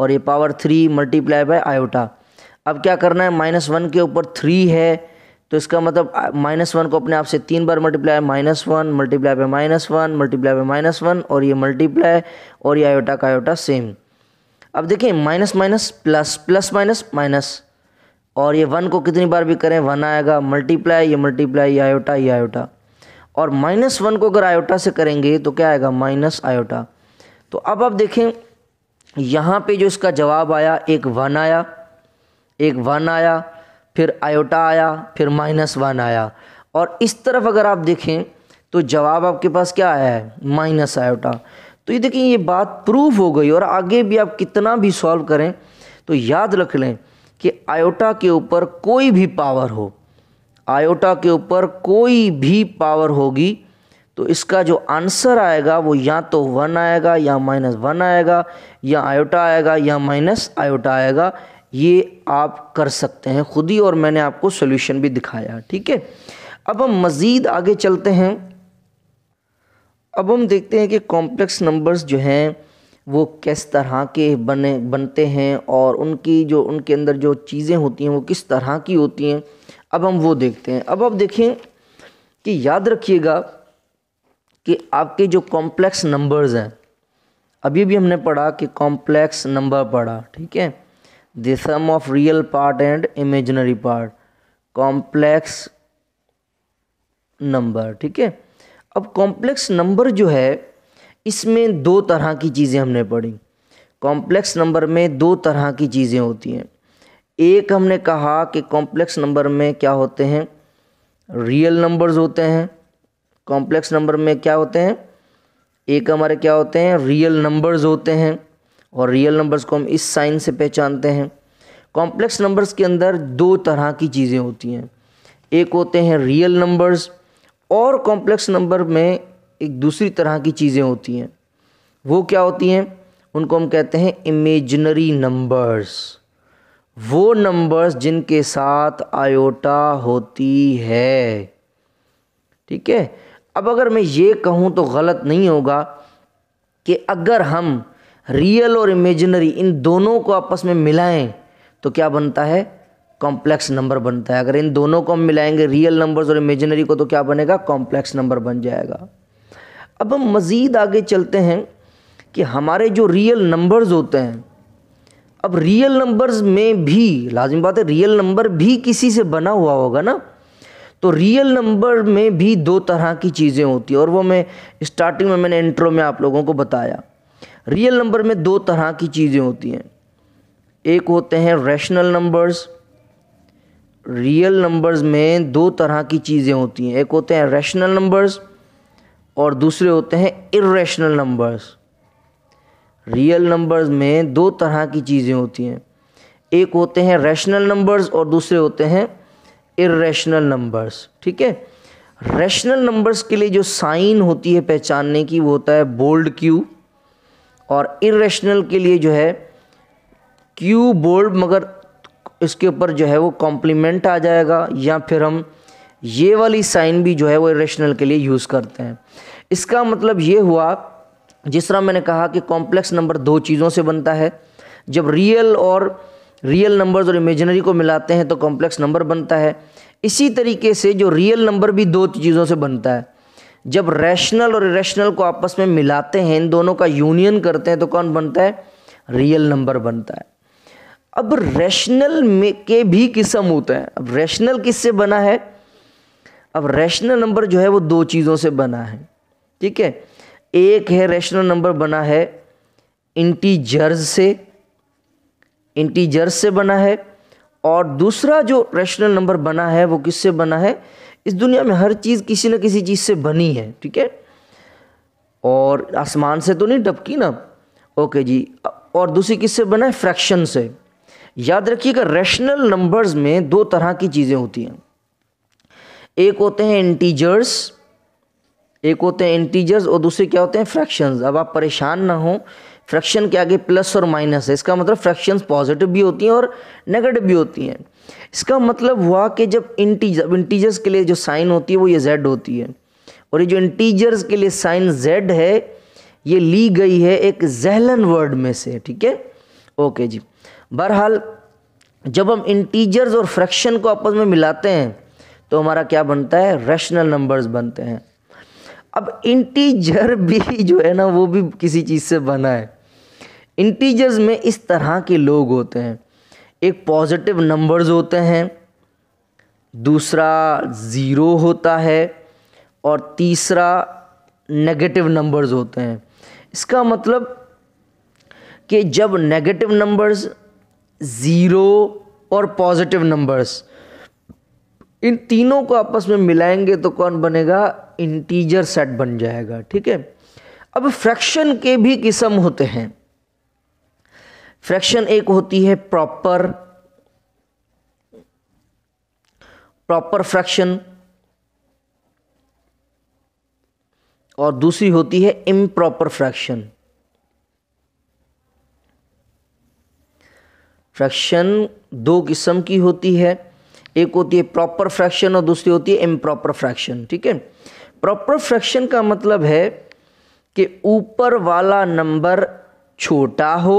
और ये power three multiply by iota अब क्या करना है माइनस वन के ऊपर थ्री है तो इसका मतलब माइनस वन को अपने आप से तीन बार multiply minus one multiply by minus one multiply by minus one और ये मल्टीप्लाई और ये आयोटा का आयोटा सेम अब देखिए minus minus plus plus minus minus और ये वन को कितनी बार भी करें वन आएगा मल्टीप्लाई ये मल्टीप्लाई आयोटा ये आयोटा और माइनस वन को अगर आयोटा से करेंगे तो क्या आएगा माइनस आयोटा तो अब आप देखें यहाँ पे जो इसका जवाब आया एक वन आया एक वन आया फिर आयोटा आया फिर माइनस वन आया और इस तरफ अगर आप देखें तो जवाब आपके पास क्या आया है माइनस आयोटा तो ये देखिए ये बात प्रूफ हो गई और आगे भी आप कितना भी सॉल्व करें तो याद रख लें कि आयोटा के ऊपर कोई भी पावर हो आयोटा के ऊपर कोई भी पावर होगी तो इसका जो आंसर आएगा वो या तो वन आएगा या माइनस वन आएगा या आयोटा आएगा या माइनस आयोटा आएगा ये आप कर सकते हैं खुद ही और मैंने आपको सोल्यूशन भी दिखाया ठीक है अब हम मज़ीद आगे चलते हैं अब हम देखते हैं कि कॉम्प्लेक्स नंबर्स जो हैं वो किस तरह के बने बनते हैं और उनकी जो उनके अंदर जो चीज़ें होती हैं वो किस तरह की होती हैं अब हम वो देखते हैं अब आप देखें कि याद रखिएगा कि आपके जो कॉम्प्लेक्स नंबर्स हैं अभी भी हमने पढ़ा कि कॉम्प्लेक्स नंबर पढ़ा ठीक है the sum of real part and imaginary part complex number ठीक है अब कॉम्प्लेक्स नंबर जो है इसमें दो तरह की चीज़ें हमने पढ़ी कॉम्प्लेक्स नंबर में दो तरह की चीज़ें होती हैं एक हमने कहा कि कॉम्प्लेक्स नंबर में क्या होते हैं रियल नंबर्स होते हैं कॉम्प्लेक्स नंबर में क्या होते हैं एक हमारे क्या होते हैं रियल नंबर्स होते हैं और रियल नंबर्स को हम इस साइन से पहचानते हैं कॉम्प्लेक्स नंबर्स के अंदर दो तरह की चीज़ें होती हैं एक होते हैं रियल नंबर्स और कॉम्प्लेक्स नंबर में एक दूसरी तरह की चीज़ें होती हैं वो क्या होती हैं उनको हम कहते हैं इमेजनरी नंबर्स वो नंबर्स जिनके साथ आयोटा होती है ठीक है अब अगर मैं ये कहूँ तो गलत नहीं होगा कि अगर हम रियल और इमेजिनरी इन दोनों को आपस में मिलाएं तो क्या बनता है कॉम्प्लेक्स नंबर बनता है अगर इन दोनों को हम मिलाएंगे रियल नंबर्स और इमेजिनरी को तो क्या बनेगा कॉम्प्लेक्स नंबर बन जाएगा अब हम मज़ीद आगे चलते हैं कि हमारे जो रियल नंबर्स होते हैं अब रियल नंबर्स में भी लाजिम बात है रियल नंबर भी किसी से बना हुआ होगा ना तो रियल नंबर में भी दो तरह की चीज़ें होती हैं और वो मैं स्टार्टिंग में मैंने इंट्रो में आप लोगों को बताया रियल नंबर में दो तरह की चीज़ें होती हैं एक होते हैं रैशनल नंबर्स रियल नंबर्स में दो तरह की चीज़ें होती हैं एक होते हैं रैशनल नंबर्स और दूसरे होते हैं इरेशनल नंबर्स रियल नंबर्स में दो तरह की चीज़ें होती हैं एक होते हैं रैशनल नंबर्स और दूसरे होते हैं इरेशनल नंबर्स ठीक है रैशनल नंबर्स के लिए जो साइन होती है पहचानने की वो होता है बोल्ड क्यू और इरेशनल के लिए जो है क्यू बोल्ड मगर इसके ऊपर जो है वो कॉम्प्लीमेंट आ जाएगा या फिर हम ये वाली साइन भी जो है वो इरेशनल के लिए यूज़ करते हैं इसका मतलब ये हुआ जिस तरह मैंने कहा कि कॉम्प्लेक्स नंबर दो चीज़ों से बनता है जब रियल और रियल नंबर्स और इमेजनरी को मिलाते हैं तो कॉम्प्लेक्स नंबर बनता है इसी तरीके से जो रियल नंबर भी दो चीज़ों से बनता है जब रैशनल और इरेशनल को आपस में मिलाते हैं इन दोनों का यूनियन करते हैं तो कौन बनता है रियल नंबर बनता है अब रैशनल में के भी किस्म होते हैं अब रैशनल किससे बना है अब रैशनल नंबर जो है वो दो चीज़ों से बना है ठीक है एक है रैशनल नंबर बना है इंटीजर्स से इंटीजर्स से बना है और दूसरा जो रैशनल नंबर बना है वो किससे बना है इस दुनिया में हर चीज़ किसी न किसी चीज़ से बनी है ठीक है और आसमान से तो नहीं डबकी ना ओके जी और दूसरी किससे बना है फ्रैक्शन से याद रखिएगा रैशनल नंबर्स में दो तरह की चीज़ें होती हैं एक होते हैं इंटीजर्स एक होते हैं इंटीजर्स और दूसरे क्या होते हैं फ्रैक्शंस अब आप परेशान ना हो फ्रैक्शन के आगे प्लस और माइनस है इसका मतलब फ्रैक्शंस पॉजिटिव भी होती हैं और नेगेटिव भी होती हैं इसका मतलब हुआ कि जब इंटीजर इंटीजर्स के लिए जो साइन होती है वो ये जेड होती है और ये जो इंटीजर्स के लिए साइन जेड है ये ली गई है एक जहलन वर्ड में से ठीक है ओके जी बहरहाल जब हम इंटीजर्स और फ्रैक्शन को आपस में मिलाते हैं तो हमारा क्या बनता है रैशनल नंबर्स बनते हैं अब इंटीजर भी जो है ना वो भी किसी चीज़ से बना है इंटीजर्स में इस तरह के लोग होते हैं एक पॉजिटिव नंबर्स होते हैं दूसरा ज़ीरो होता है और तीसरा नेगेटिव नंबर्स होते हैं इसका मतलब कि जब नेगेटिव नंबर्स ज़ीरो और पॉजिटिव नंबर्स इन तीनों को आपस में मिलाएंगे तो कौन बनेगा इंटीजर सेट बन जाएगा ठीक है अब फ्रैक्शन के भी किस्म होते हैं फ्रैक्शन एक होती है प्रॉपर प्रॉपर फ्रैक्शन और दूसरी होती है इम्प्रॉपर फ्रैक्शन फ्रैक्शन दो किस्म की होती है एक होती है प्रॉपर फ्रैक्शन और दूसरी होती है इम्प्रॉपर फ्रैक्शन ठीक है प्रॉपर फ्रैक्शन का मतलब है कि ऊपर वाला नंबर छोटा हो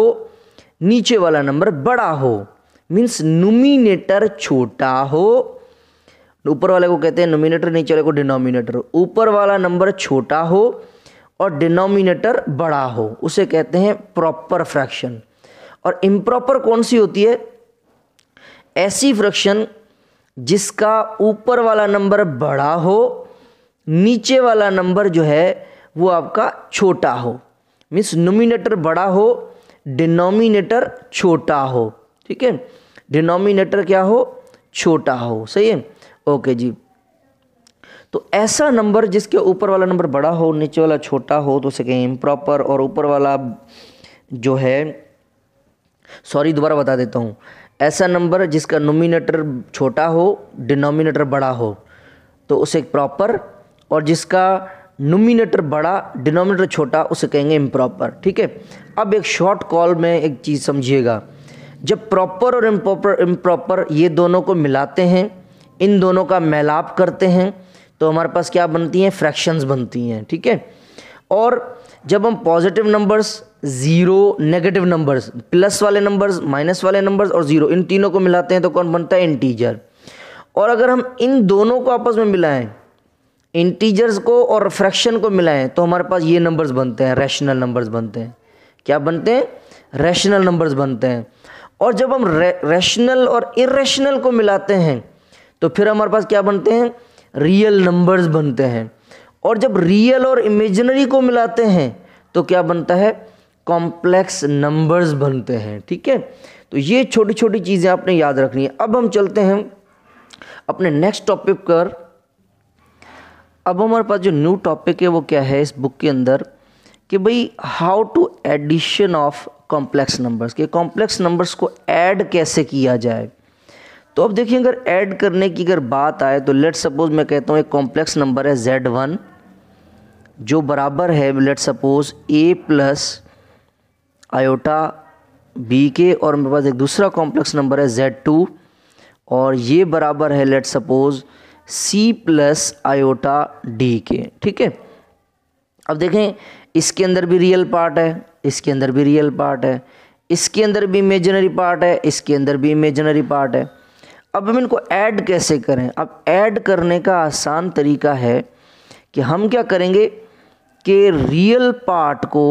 नीचे वाला नंबर बड़ा हो मीन्स नोमिनेटर छोटा हो ऊपर वाले को कहते हैं नोमिनेटर नीचे वाले को डिनोमिनेटर ऊपर वाला नंबर छोटा हो और डिनोमिनेटर बड़ा हो उसे कहते हैं प्रॉपर फ्रैक्शन और इम्प्रॉपर कौन सी होती है ऐसी फ्रैक्शन जिसका ऊपर वाला नंबर बड़ा हो नीचे वाला नंबर जो है वो आपका छोटा हो मीन्स नोमिनेटर बड़ा हो डिनोमिनेटर छोटा हो ठीक है डिनोमिनेटर क्या हो छोटा हो सही है ओके जी तो ऐसा नंबर जिसके ऊपर वाला नंबर बड़ा हो नीचे वाला छोटा हो तो उसे कहें इम्प्रॉपर और ऊपर वाला जो है सॉरी दोबारा बता देता हूँ ऐसा नंबर जिसका नोमिनेटर छोटा हो डिनोमिनेटर बड़ा हो तो उसे प्रॉपर और जिसका नोमिनेटर बड़ा डिनोमिनेटर छोटा उसे कहेंगे इम्प्रॉपर ठीक है अब एक शॉर्ट कॉल में एक चीज़ समझिएगा जब प्रॉपर और इम्प्रॉपर इम्प्रॉपर ये दोनों को मिलाते हैं इन दोनों का मैलाप करते हैं तो हमारे पास क्या बनती हैं फ्रैक्शंस बनती हैं ठीक है ठीके? और जब हम positive numbers zero negative numbers plus वाले नंबर्स माइनस वाले नंबर्स और ज़ीरो इन तीनों को मिलाते हैं तो कौन बनता है इंटीजर और अगर हम इन दोनों को आपस में मिलाएं इंटीजर्स को और फ्रैक्शन को मिलाएं तो हमारे पास ये नंबर्स बनते हैं रैशनल नंबर्स बनते हैं क्या बनते हैं रैशनल नंबर्स बनते हैं और जब हम रैशनल और इरेशनल को मिलाते हैं तो फिर हमारे पास क्या बनते हैं रियल नंबर्स बनते हैं और जब रियल और इमेजनरी को मिलाते हैं तो क्या बनता है कॉम्प्लेक्स नंबर्स बनते हैं ठीक है तो ये छोटी छोटी चीज़ें आपने याद रखनी है अब हम चलते हैं अपने नेक्स्ट टॉपिक पर अब हमारे पास जो न्यू टॉपिक है वो क्या है इस बुक के अंदर कि भाई how to addition of complex numbers के कॉम्प्लेक्स नंबर्स को ऐड कैसे किया जाए तो अब देखिए अगर ऐड करने की अगर बात आए तो लेट सपोज मैं कहता हूँ एक कॉम्प्लेक्स नंबर है जेड वन जो बराबर है let suppose a plus iota b के और मेरे पास एक दूसरा कॉम्प्लेक्स नंबर है जेड टू और ये बराबर है let suppose c plus iota d के ठीक है अब देखें इसके अंदर भी रियल पार्ट है इसके अंदर भी रियल पार्ट है इसके अंदर भी इमेजनरी पार्ट है इसके अंदर भी इमेजनरी पार्ट है अब हम इनको ऐड कैसे करें अब ऐड करने का आसान तरीका है कि हम क्या करेंगे कि रियल पार्ट को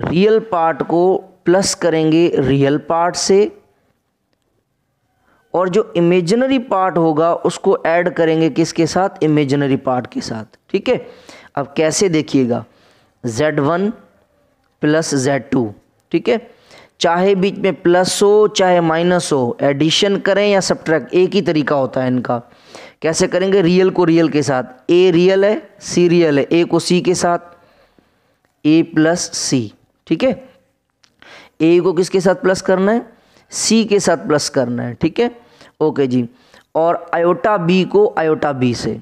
रियल पार्ट को प्लस करेंगे रियल पार्ट से और जो इमेजनरी पार्ट होगा उसको ऐड करेंगे किसके साथ इमेजनरी पार्ट के साथ ठीक है अब कैसे देखिएगा z1 वन प्लस जेड ठीक है चाहे बीच में प्लस हो चाहे माइनस हो एडिशन करें या सब एक ही तरीका होता है इनका कैसे करेंगे रियल को रियल के साथ ए रियल है सी रियल है ए को सी के साथ ए प्लस सी ठीक है ए को किसके साथ प्लस करना है सी के साथ प्लस करना है ठीक है ओके जी और आयोटा बी को आयोटा बी से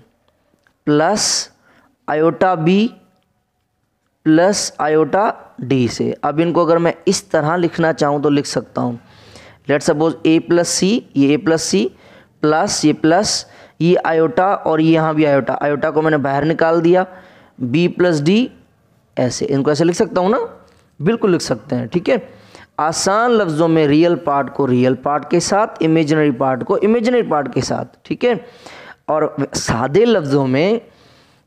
plus iota b plus iota d से अब इनको अगर मैं इस तरह लिखना चाहूँ तो लिख सकता हूँ let suppose a plus c ये ए प्लस सी प्लस ये प्लस ये आयोटा और ये यहाँ भी आयोटा आयोटा को मैंने बाहर निकाल दिया बी प्लस डी ऐसे इनको ऐसे लिख सकता हूँ ना बिल्कुल लिख सकते हैं ठीक है आसान लफ्ज़ों में रियल पार्ट को रियल पार्ट के साथ इमेजनरी पार्ट को इमेजनरी पार्ट के साथ ठीक है और सादे लफ्ज़ों में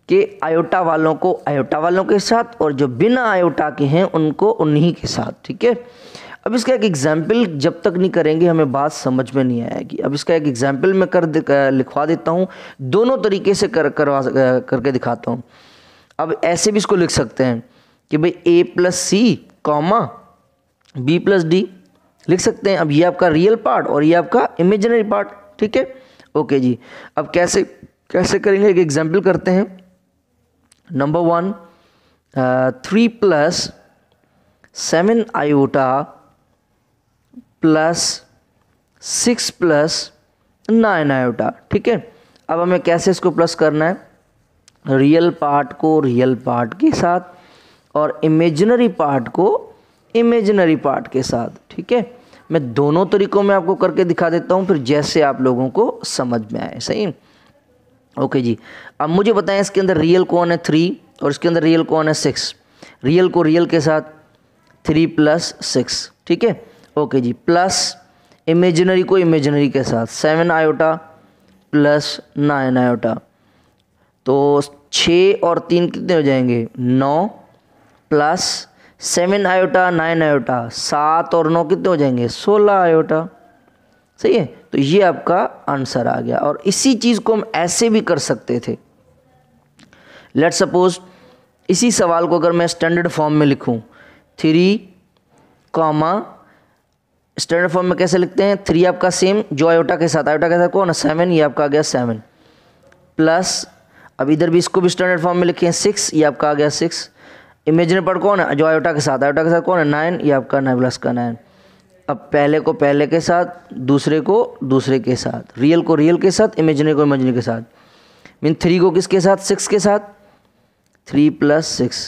कि आयोटा वालों को आयोटा वालों के साथ और जो बिना आयोटा के हैं उनको उन्हीं के साथ ठीक है अब इसका एक एग्जाम्पल जब तक नहीं करेंगे हमें बात समझ में नहीं आएगी अब इसका एक एग्जाम्पल मैं कर लिखवा देता हूँ दोनों तरीके से कर करवा करके दिखाता हूँ अब ऐसे भी इसको लिख सकते हैं कि भाई a plus c comma b plus d लिख सकते हैं अब ये आपका रियल पार्ट और ये आपका इमेजनरी पार्ट ठीक है ओके जी अब कैसे कैसे करेंगे एक एग्जाम्पल करते हैं number one three plus seven iota plus six plus nine iota ठीक है अब हमें कैसे इसको प्लस करना है रियल पार्ट को रियल पार्ट के साथ और इमेजनरी पार्ट को इमेजनरी पार्ट के साथ ठीक है मैं दोनों तरीकों में आपको करके दिखा देता हूँ फिर जैसे आप लोगों को समझ में आए सही ओके जी अब मुझे बताएं इसके अंदर रियल कौन है थ्री और इसके अंदर रियल कौन है सिक्स रियल को रियल के साथ थ्री प्लस सिक्स ठीक है ओके जी प्लस इमेजिनरी को इमेजिनरी के साथ seven iota plus nine iota तो छः और तीन कितने हो जाएंगे नौ plus seven iota nine iota सात और नौ कितने हो जाएंगे सोलह आयोटा सही है तो ये आपका आंसर आ गया और इसी चीज़ को हम ऐसे भी कर सकते थे लेट सपोज इसी सवाल को अगर मैं स्टैंडर्ड फॉर्म में लिखूं थ्री कॉमा स्टैंडर्ड फॉर्म में कैसे लिखते हैं थ्री आपका सेम जो आयोटा के साथ आयोटा के साथ कौन है सेवन ये आपका आ गया सेवन प्लस अब इधर भी इसको भी स्टैंडर्ड फॉर्म में लिखे हैं सिक्स ये आपका आ गया सिक्स इमेजिनरी पार्ट कौन है जो आयोटा के साथ आयोटा के साथ कौन है नाइन ये आपका नाइन प्लस का नाइन अब पहले को पहले के साथ दूसरे को दूसरे के साथ रियल को रियल के साथ इमेजिनरी को इमेजिनरी के साथ मीन थ्री को किसके साथ सिक्स के साथ थ्री प्लस सिक्स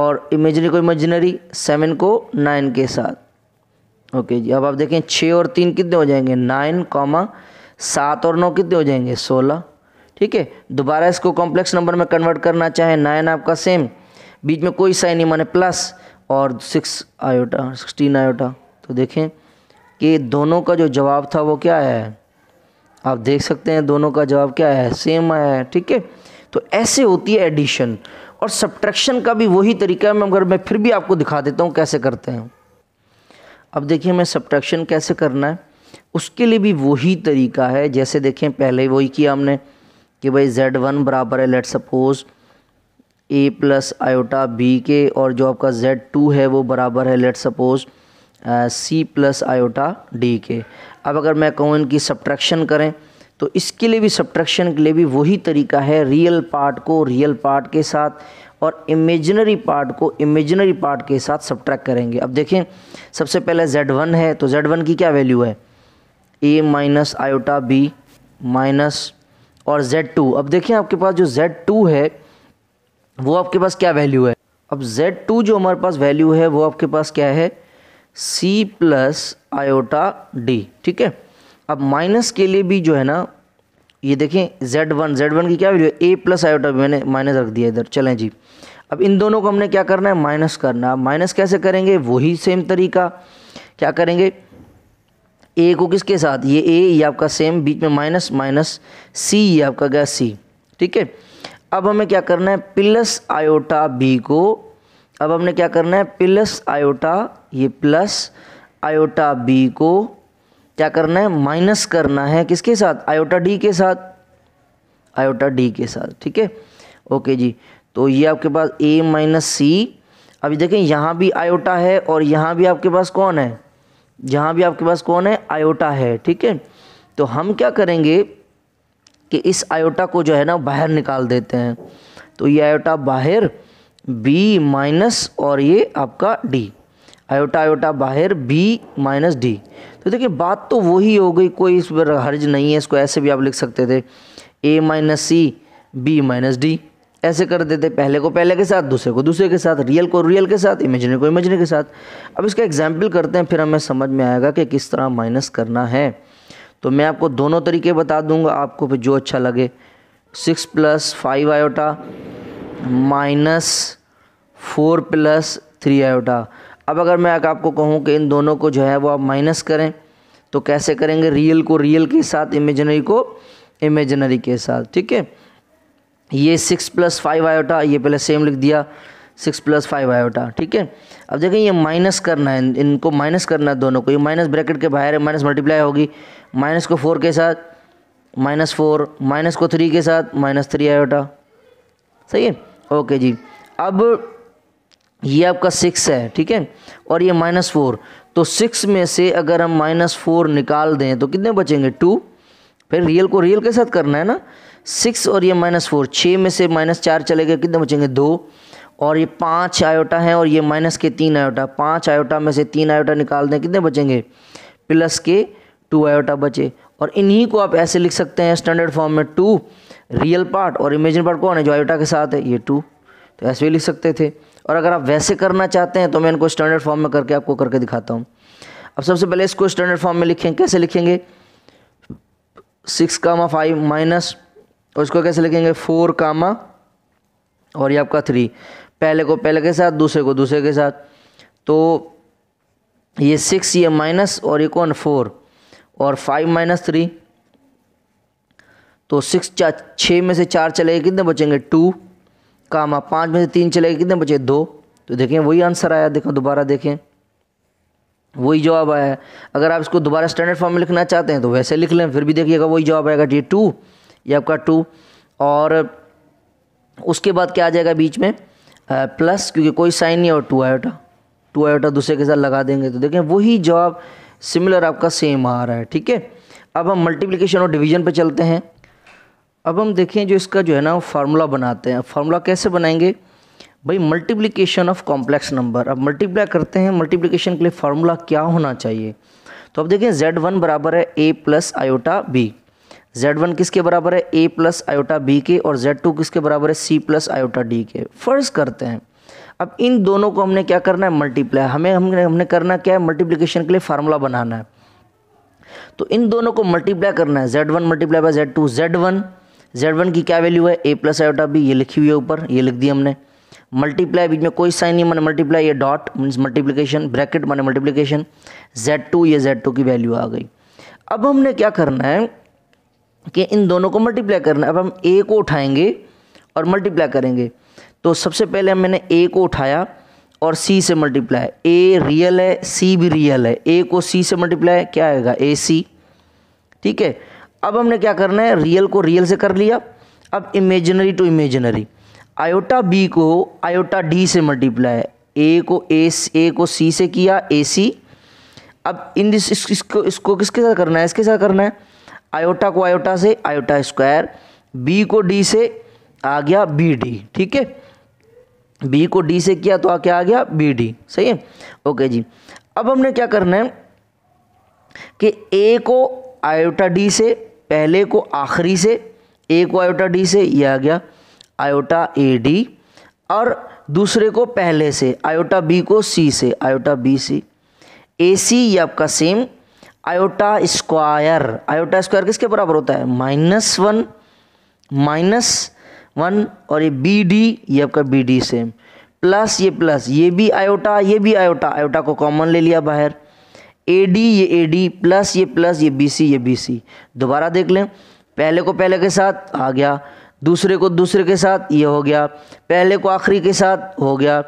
और इमेजिनरी को इमेजिनरी सेवन को नाइन के साथ ओके जी अब आप देखें छः और तीन कितने हो जाएंगे नाइन कॉमा सात और नौ कितने हो जाएंगे सोलह ठीक है दोबारा इसको कॉम्प्लेक्स नंबर में कन्वर्ट करना चाहें नाइन आपका सेम बीच में कोई साइन नहीं माने प्लस और सिक्स आयोटा सिक्सटीन आयोटा तो देखें कि दोनों का जो जवाब था वो क्या है आप देख सकते हैं दोनों का जवाब क्या है सेम आया है ठीक है तो ऐसे होती है एडिशन और सब्ट्रैक्शन का भी वही तरीका है मैं मगर मैं फिर भी आपको दिखा देता हूँ कैसे करते हैं अब देखिए मैं सब्ट्रैक्शन कैसे करना है उसके लिए भी वही तरीका है जैसे देखें पहले वही किया हमने कि भाई Z1 बराबर है let suppose a plus iota b के और जो आपका जेड टू है वो बराबर है let suppose c plus iota d के अब अगर मैं कहूँ इनकी सब्ट्रैक्शन करें तो इसके लिए भी सब्ट्रैक्शन के लिए भी वही तरीका है रियल पार्ट को रियल पार्ट के साथ और इमेजनरी पार्ट को इमेजनरी पार्ट के साथ सब्ट्रैक्ट करेंगे अब देखें सबसे पहले जेड वन है तो जेड वन की क्या वैल्यू है a minus iota b minus और जेड टू अब देखें आपके पास जो जेड टू है वो आपके पास क्या वैल्यू है अब जेड टू जो हमारे पास वैल्यू है वो आपके पास क्या है सी प्लस आयोटा डी ठीक है अब माइनस के लिए भी जो है ना ये देखें जेड वन जेड वन की क्या वैल्यू है ए प्लस आयोटा भी मैंने माइनस रख दिया इधर चलें जी अब इन दोनों को हमने क्या करना है माइनस करना है माइनस कैसे करेंगे वही सेम तरीका क्या करेंगे ए को किसके साथ ये ए ये आपका सेम बीच में माइनस माइनस सी ये आपका गया सी ठीक है अब हमें क्या करना है प्लस आयोटा बी को अब हमने क्या करना है प्लस आयोटा ये प्लस आयोटा बी को क्या करना है माइनस करना है किसके साथ आयोटा डी के साथ आयोटा डी के साथ ठीक है ओके जी तो ये आपके पास ए माइनस सी अभी देखें यहाँ भी आयोटा है और यहाँ भी आपके पास कौन है यहाँ भी आपके पास कौन है आयोटा है ठीक है तो हम क्या करेंगे कि इस आयोटा को जो है ना बाहर निकाल देते हैं तो ये आयोटा बाहर बी माइनस और ये आपका डी आयोटा आयोटा बाहर बी माइनस डी तो देखिए बात तो वही हो गई कोई इस पर हर्ज नहीं है इसको ऐसे भी आप लिख सकते थे a minus c b minus d ऐसे कर देते पहले को पहले के साथ दूसरे को दूसरे के साथ रियल को रियल के साथ इमेजनरी को इमेजनरी के साथ अब इसका एग्जाम्पल करते हैं फिर हमें समझ में आएगा कि किस तरह माइनस करना है तो मैं आपको दोनों तरीके बता दूंगा आपको फिर जो अच्छा लगे six plus five iota minus four plus three iota अब अगर मैं आपको कहूँ कि इन दोनों को जो है वो आप माइनस करें तो कैसे करेंगे रियल को रियल के साथ इमेजनरी को इमेजनरी के साथ ठीक है ये सिक्स प्लस फाइव आयोटा ये पहले सेम लिख दिया सिक्स प्लस फाइव आयोटा ठीक है अब देखें ये माइनस करना है इनको माइनस करना है दोनों को ये माइनस ब्रैकेट के बाहर है माइनस मल्टीप्लाई होगी माइनस को फोर के साथ माइनस फोर माइनस को थ्री के साथ माइनस थ्री आयोटा सही है ओके जी अब ये आपका सिक्स है ठीक है और ये माइनस फोर तो सिक्स में से अगर हम माइनस फोर निकाल दें तो कितने बचेंगे टू फिर रियल को रियल के साथ करना है ना सिक्स और ये माइनस फोर छः में से माइनस चार चले गए कितने बचेंगे दो और ये पाँच आयोटा हैं और ये माइनस के तीन आयोटा पाँच आयोटा में से तीन आयोटा निकाल दें कितने बचेंगे प्लस के टू आयोटा बचे और इन्हीं को आप ऐसे लिख सकते हैं स्टैंडर्ड फॉर्म में टू रियल पार्ट और इमेजिन पार्ट कौन है जो आयोटा के साथ है ये टू तो ऐसे भी लिख सकते थे और अगर आप वैसे करना चाहते हैं तो मैं इनको स्टैंडर्ड फॉर्म में करके आपको करके दिखाता हूँ अब सबसे पहले इसको स्टैंडर्ड फॉर्म में लिखें कैसे लिखेंगे सिक्स कामा फाइव माइनस और इसको कैसे लिखेंगे फोर कामा और ये आपका थ्री पहले को पहले के साथ दूसरे को दूसरे के साथ तो ये सिक्स ये माइनस और ये कौन फोर और फाइव माइनस थ्री तो सिक्स चार छः में से चार चले गए कितने बचेंगे टू काम आप पाँच में से तीन चले गए कितने बचे दो तो देखें वही आंसर आया देखो दोबारा देखें वही जवाब आया है अगर आप इसको दोबारा स्टैंडर्ड फॉर्म में लिखना चाहते हैं तो वैसे लिख लें फिर भी देखिएगा वही जवाब आएगा ये टू ये आपका टू और उसके बाद क्या आ जाएगा बीच में आ, प्लस क्योंकि कोई साइन नहीं और टू आयोटा टू आयोटा दूसरे के साथ लगा देंगे तो देखें वही जवाब सिमिलर आपका सेम आ रहा है ठीक है अब हम मल्टीप्लिकेशन और डिवीजन पर चलते हैं अब हम देखें जो इसका जो है ना फार्मूला बनाते हैं फार्मूला कैसे बनाएंगे भाई मल्टीप्लिकेशन ऑफ कॉम्प्लेक्स नंबर अब मल्टीप्लाई करते हैं मल्टीप्लिकेशन के लिए फार्मूला क्या होना चाहिए तो अब देखें जेड वन बराबर है a plus iota b z one किसके बराबर है ए प्लस आयोटा बी के और जेड टू किसके बराबर है सी प्लस आयोटा डी के फर्ज करते हैं अब इन दोनों को हमने क्या करना है मल्टीप्लाई हमें हमने हमने करना क्या है मल्टीप्लिकेशन के लिए फार्मूला बनाना है तो इन दोनों को मल्टीप्लाई करना है z one multiply by z two z one z one की क्या वैल्यू है ए प्लस आयोटा बी ये लिखी हुई है ऊपर ये लिख दी हमने मल्टीप्लाई बीच में कोई साइन नहीं मैंने मल्टीप्लाई ये डॉट मीन्स मल्टीप्लीकेशन ब्रैकेट मैंने मल्टीप्लीकेशन जेड टू ये जेड टू की वैल्यू आ गई अब हमने क्या करना है कि इन दोनों को मल्टीप्लाई करना है अब हम ए को उठाएंगे और मल्टीप्लाई करेंगे तो सबसे पहले मैंने ए को उठाया और सी से मल्टीप्लाई ए रियल है सी भी रियल है ए को सी से मल्टीप्लाई क्या आएगा ए सी ठीक है अब हमने क्या करना है रियल को रियल से कर लिया अब imaginary to imaginary iota b को आयोटा डी से मल्टीप्लाई ए को ए ए को सी से किया ए सी अब इन दिस इस, इसको इसको किसके साथ करना है इसके साथ करना है आयोटा को आयोटा से आयोटा स्क्वायर बी को डी से आ गया बी डी ठीक है बी को डी से किया तो क्या आ गया बी डी सही है ओके जी अब हमने क्या करना है कि ए को आयोटा डी से पहले को आखिरी से ए को आयोटा डी से ये आ गया आयोटा ए डी और दूसरे को पहले से आयोटा बी को सी से आयोटा बी सी ए सी ये आपका same iota square iota square किसके बराबर होता है माइनस वन माइनस वन और ये बी डी ये आपका बी डी सेम प्लस ये प्लस ये भी आयोटा ये भी आयोटा आयोटा को कॉमन ले लिया बाहर ए डी ये ए डी प्लस ये प्लस ये बी सी ये बी सी दोबारा देख लें पहले को पहले के साथ आ गया दूसरे को दूसरे के साथ ये हो गया पहले को आखिरी के साथ हो गया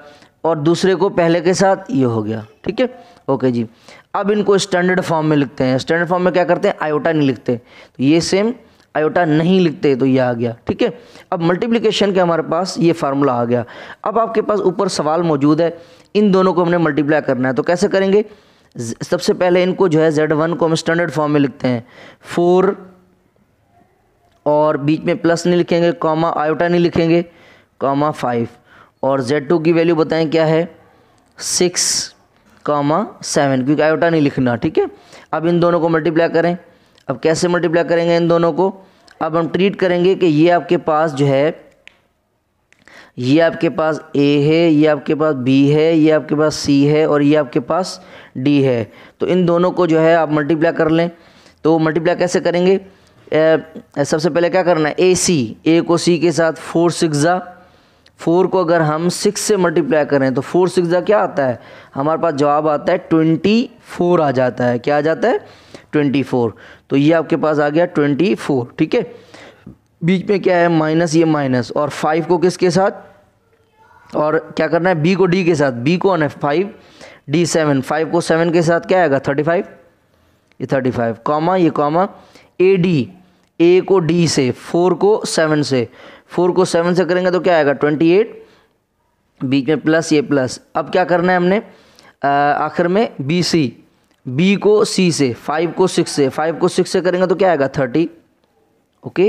और दूसरे को पहले के साथ ये हो गया ठीक है ओके जी अब इनको स्टैंडर्ड फॉर्म में लिखते हैं स्टैंडर्ड फॉर्म में क्या करते हैं आयोटा नहीं लिखते तो ये सेम आयोटा नहीं लिखते तो ये आ गया ठीक है अब मल्टीप्लिकेशन के हमारे पास ये फार्मूला आ गया अब आपके पास ऊपर सवाल मौजूद है इन दोनों को हमने मल्टीप्लाई करना है तो कैसे करेंगे सबसे पहले इनको जो है जेड वन को हम स्टैंडर्ड फॉर्म में लिखते हैं फोर और बीच में प्लस नहीं लिखेंगे कॉमा आयोटा नहीं लिखेंगे कॉमा फाइव और जेड टू की वैल्यू बताएं क्या है सिक्स कॉमा सेवन क्योंकि आयोटा नहीं लिखना ठीक है अब इन दोनों को मल्टीप्लाई करें अब कैसे मल्टीप्लाई करेंगे इन दोनों को अब हम ट्रीट करेंगे कि ये आपके पास जो है ये आपके पास ए है ये आपके पास बी है ये आपके पास सी है और ये आपके पास डी है तो इन दोनों को जो है आप मल्टीप्लाई कर लें तो मल्टीप्लाई कैसे करेंगे ए, सबसे पहले क्या करना है ए सी ए को सी के साथ फोर सिक्स ज़ा फोर को अगर हम सिक्स से मल्टीप्लाई करें तो फोर सिक्स ज़ा क्या आता है हमारे पास जवाब आता है ट्वेंटी फोर आ जाता है क्या आ जाता है ट्वेंटी फोर तो ये आपके पास आ गया ट्वेंटी फोर ठीक है बीच में क्या है माइनस ये माइनस और फाइव को किसके साथ और क्या करना है बी को डी के साथ बी को है फाइव डी सेवन फाइव को सेवन के साथ क्या आएगा थर्टी फाइव ये थर्टी फाइव कॉमा ये कॉमा ए डी ए को डी से फोर को सेवन से फोर को सेवन से करेंगे तो क्या आएगा ट्वेंटी एट बीच में प्लस ये प्लस अब क्या करना है हमने आखिर में बी सी बी को सी से फाइव को सिक्स से फाइव को सिक्स से करेंगे तो क्या आएगा thirty okay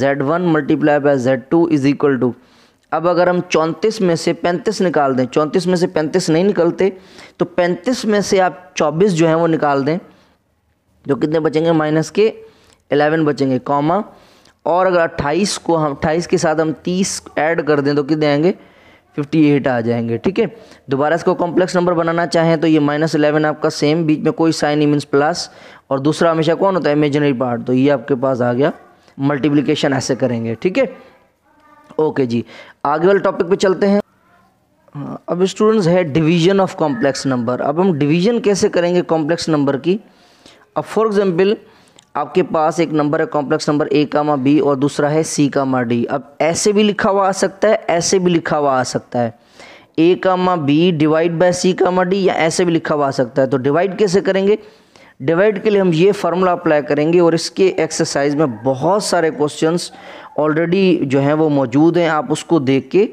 z one multiply by z two is equal to अब अगर हम चौंतीस में से पैंतीस निकाल दें चौंतीस में से पैंतीस नहीं निकलते तो पैंतीस में से आप चौबीस जो हैं वो निकाल दें जो कितने बचेंगे माइनस के एलेवन बचेंगे कॉमा और अगर अट्ठाईस को हम अट्ठाईस के साथ हम तीस ऐड कर दें तो कितने आएंगे फिफ्टी एट आ जाएंगे ठीक है दोबारा इसको कॉम्प्लेक्स नंबर बनाना चाहें तो ये माइनस इलेवन आपका सेम बीच में कोई साइन ही मीन्स प्लस और दूसरा हमेशा कौन होता है इमेजनरी पार्ट तो ये आपके पास आ गया मल्टीप्लिकेशन ऐसे करेंगे ठीक है ओके जी आगे वाले टॉपिक पे चलते हैं हाँ, अब स्टूडेंट्स है डिवीजन ऑफ कॉम्प्लेक्स नंबर अब हम डिवीजन कैसे करेंगे कॉम्प्लेक्स नंबर की अब फॉर एग्जाम्पल आपके पास एक नंबर है complex number a comma b और दूसरा है सी कामा डी अब ऐसे भी लिखा हुआ आ सकता है ऐसे भी लिखा हुआ आ सकता है a comma b divide by c comma d या ऐसे भी लिखा हुआ आ सकता है तो डिवाइड कैसे करेंगे डिवाइड के लिए हम ये फार्मूला अप्लाई करेंगे और इसके एक्सरसाइज में बहुत सारे क्वेश्चन ऑलरेडी जो हैं वो मौजूद हैं आप उसको देख के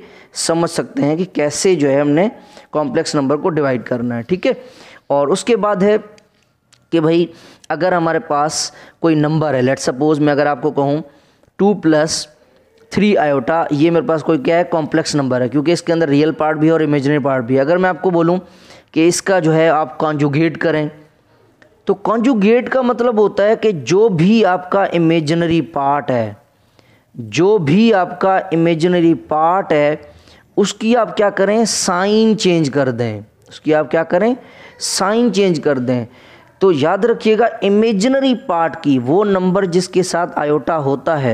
समझ सकते हैं कि कैसे जो है हमने कॉम्प्लेक्स नंबर को डिवाइड करना है ठीक है और उसके बाद है कि भाई अगर हमारे पास कोई नंबर है लेट सपोज मैं अगर आपको कहूँ टू प्लस थ्री आयोटा ये मेरे पास कोई क्या है कॉम्प्लेक्स नंबर है क्योंकि इसके अंदर रियल पार्ट भी है और इमेजनरी पार्ट भी है अगर मैं आपको बोलूँ कि इसका जो है आप कॉन्जुगेट करें तो कॉन्जुगेट का मतलब होता है कि जो भी आपका इमेजनरी पार्ट है जो भी आपका इमेजनरी पार्ट है उसकी आप क्या करें साइन चेंज कर दें उसकी आप क्या करें साइन चेंज कर दें तो याद रखिएगा इमेजनरी पार्ट की वो नंबर जिसके साथ आयोटा होता है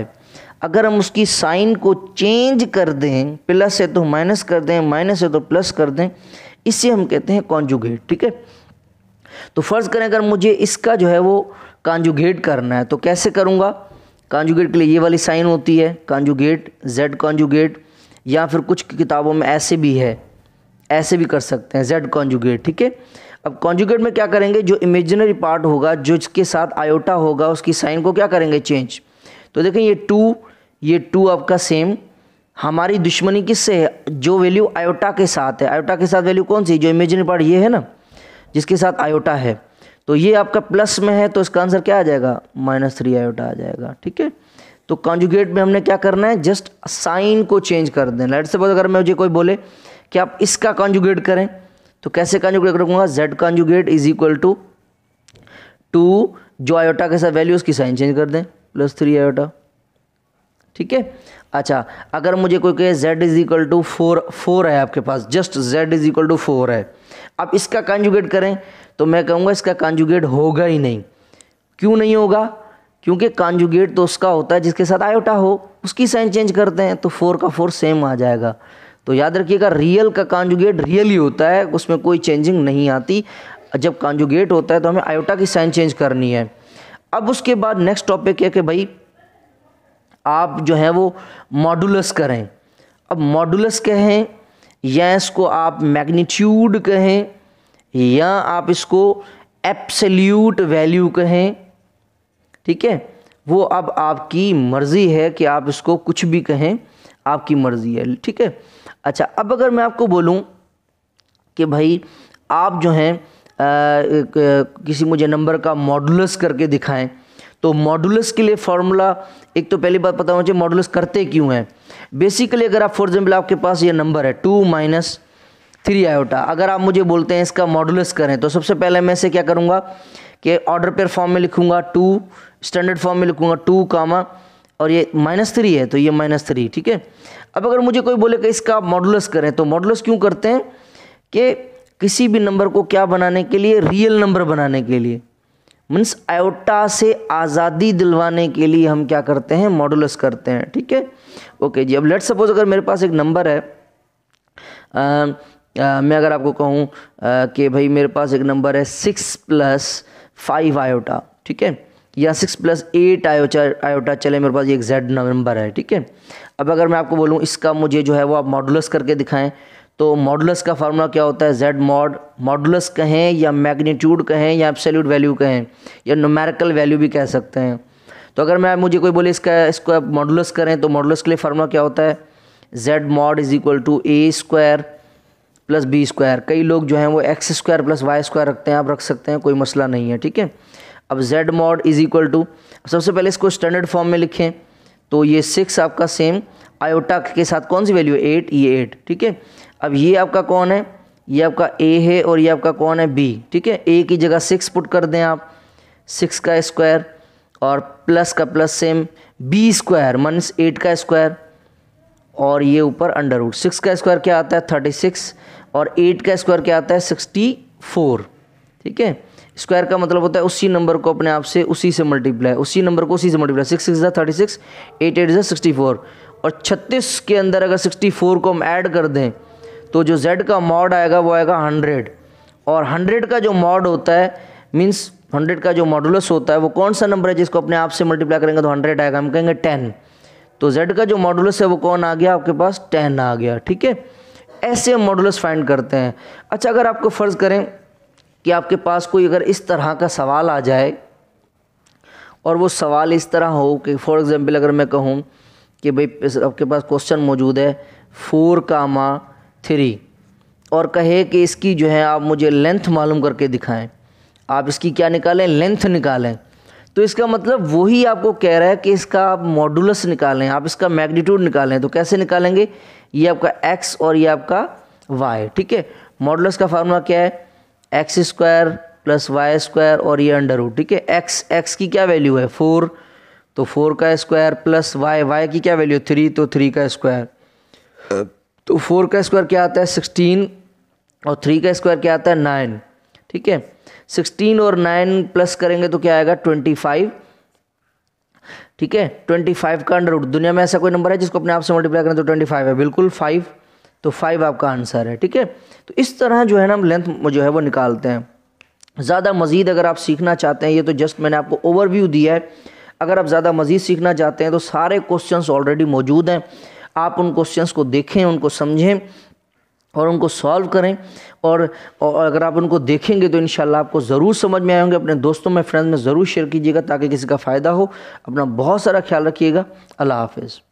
अगर हम उसकी साइन को चेंज कर दें प्लस है तो माइनस कर दें माइनस है तो प्लस कर दें इसे हम कहते हैं कॉन्जुगेट ठीक है तो फ़र्ज़ करें अगर मुझे इसका जो है वो कॉन्जुगेट करना है तो कैसे करूँगा कॉन्जुगेट के लिए ये वाली साइन होती है कॉन्जुगेट जेड कॉन्जुगेट या फिर कुछ किताबों में ऐसे भी है ऐसे भी कर सकते हैं जेड कॉन्जुगेट ठीक है अब कॉन्जुगेट में क्या करेंगे जो इमेजिनरी पार्ट होगा जो इसके साथ आयोटा होगा उसकी साइन को क्या करेंगे चेंज तो देखें ये टू ये टू आपका सेम हमारी दुश्मनी किससे है जो वैल्यू आयोटा के साथ है आयोटा के साथ वैल्यू कौन सी जो इमेजिनरी पार्ट ये है ना जिसके साथ आयोटा है तो ये आपका प्लस में है तो इसका आंसर क्या आ जाएगा माइनस थ्री आयोटा आ जाएगा ठीक है तो कॉन्जुगेट में हमने क्या करना है जस्ट साइन को चेंज कर देना से बोल अगर मैं मुझे कोई बोले कि आप इसका कॉन्जुगेट करें तो कैसे कॉन्जुगेट रखूंगा z conjugate is equal to two जो आयोटा के साथ वैल्यू उसकी साइन चेंज कर दें प्लस थ्री आयोटा ठीक है अच्छा अगर मुझे कोई कहे z is equal to four four है आपके पास just z is equal to four है अब इसका कॉन्जुगेट करें तो मैं कहूँगा इसका कांजुगेट होगा ही नहीं क्यों नहीं होगा क्योंकि कांजुगेट तो उसका होता है जिसके साथ आयोटा हो उसकी साइन चेंज करते हैं तो फोर का फोर सेम आ जाएगा तो याद रखिएगा रियल का कांजुगेट रियल ही होता है उसमें कोई चेंजिंग नहीं आती जब कांजुगेट होता है तो हमें आयोटा की साइन चेंज करनी है अब उसके बाद नेक्स्ट टॉपिक है कि भाई आप जो है वो मॉडुलस करें अब मॉडुलस कहें या इसको आप मैग्नीट्यूड कहें या आप इसको एप्सल्यूट वैल्यू कहें ठीक है वो अब आपकी मर्ज़ी है कि आप इसको कुछ भी कहें आपकी मर्ज़ी है ठीक है अच्छा अब अगर मैं आपको बोलूँ कि भाई आप जो हैं किसी मुझे नंबर का मॉडुलस करके दिखाएं तो मॉडुलस के लिए फार्मूला एक तो पहली बात पता होना चाहिए मॉडुलस करते क्यों हैं बेसिकली अगर आप फॉर एग्जाम्पल आपके पास ये नंबर है टू माइनस थ्री आयोटा अगर आप मुझे बोलते हैं इसका मॉडुलस करें तो सबसे पहले मैं इसे क्या करूँगा कि ऑर्डर पेयर फॉर्म में लिखूँगा टू स्टैंडर्ड फॉर्म में लिखूँगा टू कामा और ये माइनस थ्री है तो ये माइनस थ्री ठीक है अब अगर मुझे कोई बोले कि इसका मॉडुलस करें तो मॉडुलस क्यों करते हैं कि किसी भी नंबर को क्या बनाने के लिए रियल नंबर बनाने के लिए मीन्स आयोटा से आज़ादी दिलवाने के लिए हम क्या करते हैं मॉडुलस करते हैं ठीक है ओके जी अब लेट सपोज अगर मेरे पास एक नंबर है आ, आ, मैं अगर आपको कहूँ कि भाई मेरे पास एक नंबर है सिक्स प्लस फाइव आयोटा ठीक है या six plus eight iota iota चले मेरे पास ये एग्जैक्ट नंबर है ठीक है अब अगर मैं आपको बोलूँ इसका मुझे जो है वो आप मॉडुलस करके दिखाएं तो मॉडुलस का फार्मूला क्या होता है जेड मॉड मॉडुलस कहें या मैग्नीट्यूड कहें या एब्सोल्यूट वैल्यू कहें या नोमेरिकल वैल्यू भी कह सकते हैं तो अगर मैं मुझे कोई बोले इसका इसको आप मॉडुलस करें तो मॉडुलस के लिए फार्मूला क्या होता है z mod is equal to a square plus b square कई लोग जो हैं वो x square plus y square रखते हैं आप रख सकते हैं कोई मसला नहीं है ठीक है अब z mod is equal to सबसे पहले इसको स्टैंडर्ड फॉर्म में लिखें तो ये सिक्स आपका सेम आयोटा के साथ कौन सी वैल्यू है एट ये एट ठीक है अब ये आपका कौन है ये आपका ए है और ये आपका कौन है बी ठीक है ए की जगह सिक्स पुट कर दें आप सिक्स का स्क्वायर और प्लस का plus same b square minus eight का स्क्वायर और ये ऊपर अंडर रूट सिक्स का स्क्वायर क्या आता है थर्टी सिक्स और एट का स्क्वायर क्या आता है सिक्सटी फोर ठीक है स्क्वायर का मतलब होता है उसी नंबर को अपने आप से उसी से मल्टीप्लाई उसी नंबर को उसी से multiply six six thirty six eight eight sixty four और छत्तीस के अंदर अगर सिक्सटी फोर को हम ऐड कर दें तो जो जेड का मॉड आएगा वो आएगा हंड्रेड और हंड्रेड का जो मॉड होता है मीन्स हंड्रेड का जो मॉडुलस होता है वो कौन सा नंबर है जिसको अपने आप से मल्टीप्लाई करेंगे तो हंड्रेड आएगा हम कहेंगे टेन तो जेड का जो मॉडुलस है वो कौन आ गया आपके पास टेन आ गया ठीक है ऐसे मॉडुलस फाइंड करते हैं अच्छा अगर आपको फ़र्ज़ करें कि आपके पास कोई अगर इस तरह का सवाल आ जाए और वो सवाल इस तरह हो कि फॉर एग्ज़ाम्पल अगर मैं कहूँ कि भाई आपके पास क्वेश्चन मौजूद है फोर कामा थ्री और कहे कि इसकी जो है आप मुझे लेंथ मालूम करके दिखाएं आप इसकी क्या निकालें लेंथ निकालें तो इसका मतलब वही आपको कह रहा है कि इसका आप मॉडुलस निकालें आप इसका मैग्नीट्यूड निकालें तो कैसे निकालेंगे ये आपका एक्स और ये आपका वाई ठीक है मॉडुलस का फार्मूला क्या है x square plus y square और ये अंडर रूट ठीक है एक्स एक्स की क्या वैल्यू है फोर तो फोर का स्क्वायर प्लस वाई वाई की क्या वैल्यू थ्री तो थ्री का स्क्वायर तो फोर का स्क्वायर क्या आता है सिक्सटीन और थ्री का स्क्वायर क्या आता है नाइन ठीक है सिक्सटीन और नाइन प्लस करेंगे तो क्या आएगा ट्वेंटी फाइव ठीक है ट्वेंटी फाइव का अंडर रूट दुनिया में ऐसा कोई नंबर है जिसको अपने आप से मल्टीप्लाई करें तो ट्वेंटी फाइव है बिल्कुल फाइव तो फाइव आपका आंसर है ठीक है तो इस तरह जो है ना हम लेंथ जो है वो निकालते हैं ज़्यादा मज़ीद अगर आप सीखना चाहते हैं ये तो जस्ट मैंने आपको ओवरव्यू दिया है अगर आप ज़्यादा मज़ीद सीखना चाहते हैं तो सारे क्वेश्चन ऑलरेडी मौजूद हैं आप उन क्वेश्चन को देखें उनको समझें और उनको सॉल्व करें और, और अगर आप उनको देखेंगे तो इन आपको ज़रूर समझ में आएंगे अपने दोस्तों में फ्रेंड्स में ज़रूर शेयर कीजिएगा ताकि किसी का फ़ायदा हो अपना बहुत सारा ख्याल रखिएगा अल्लाह हाफिज़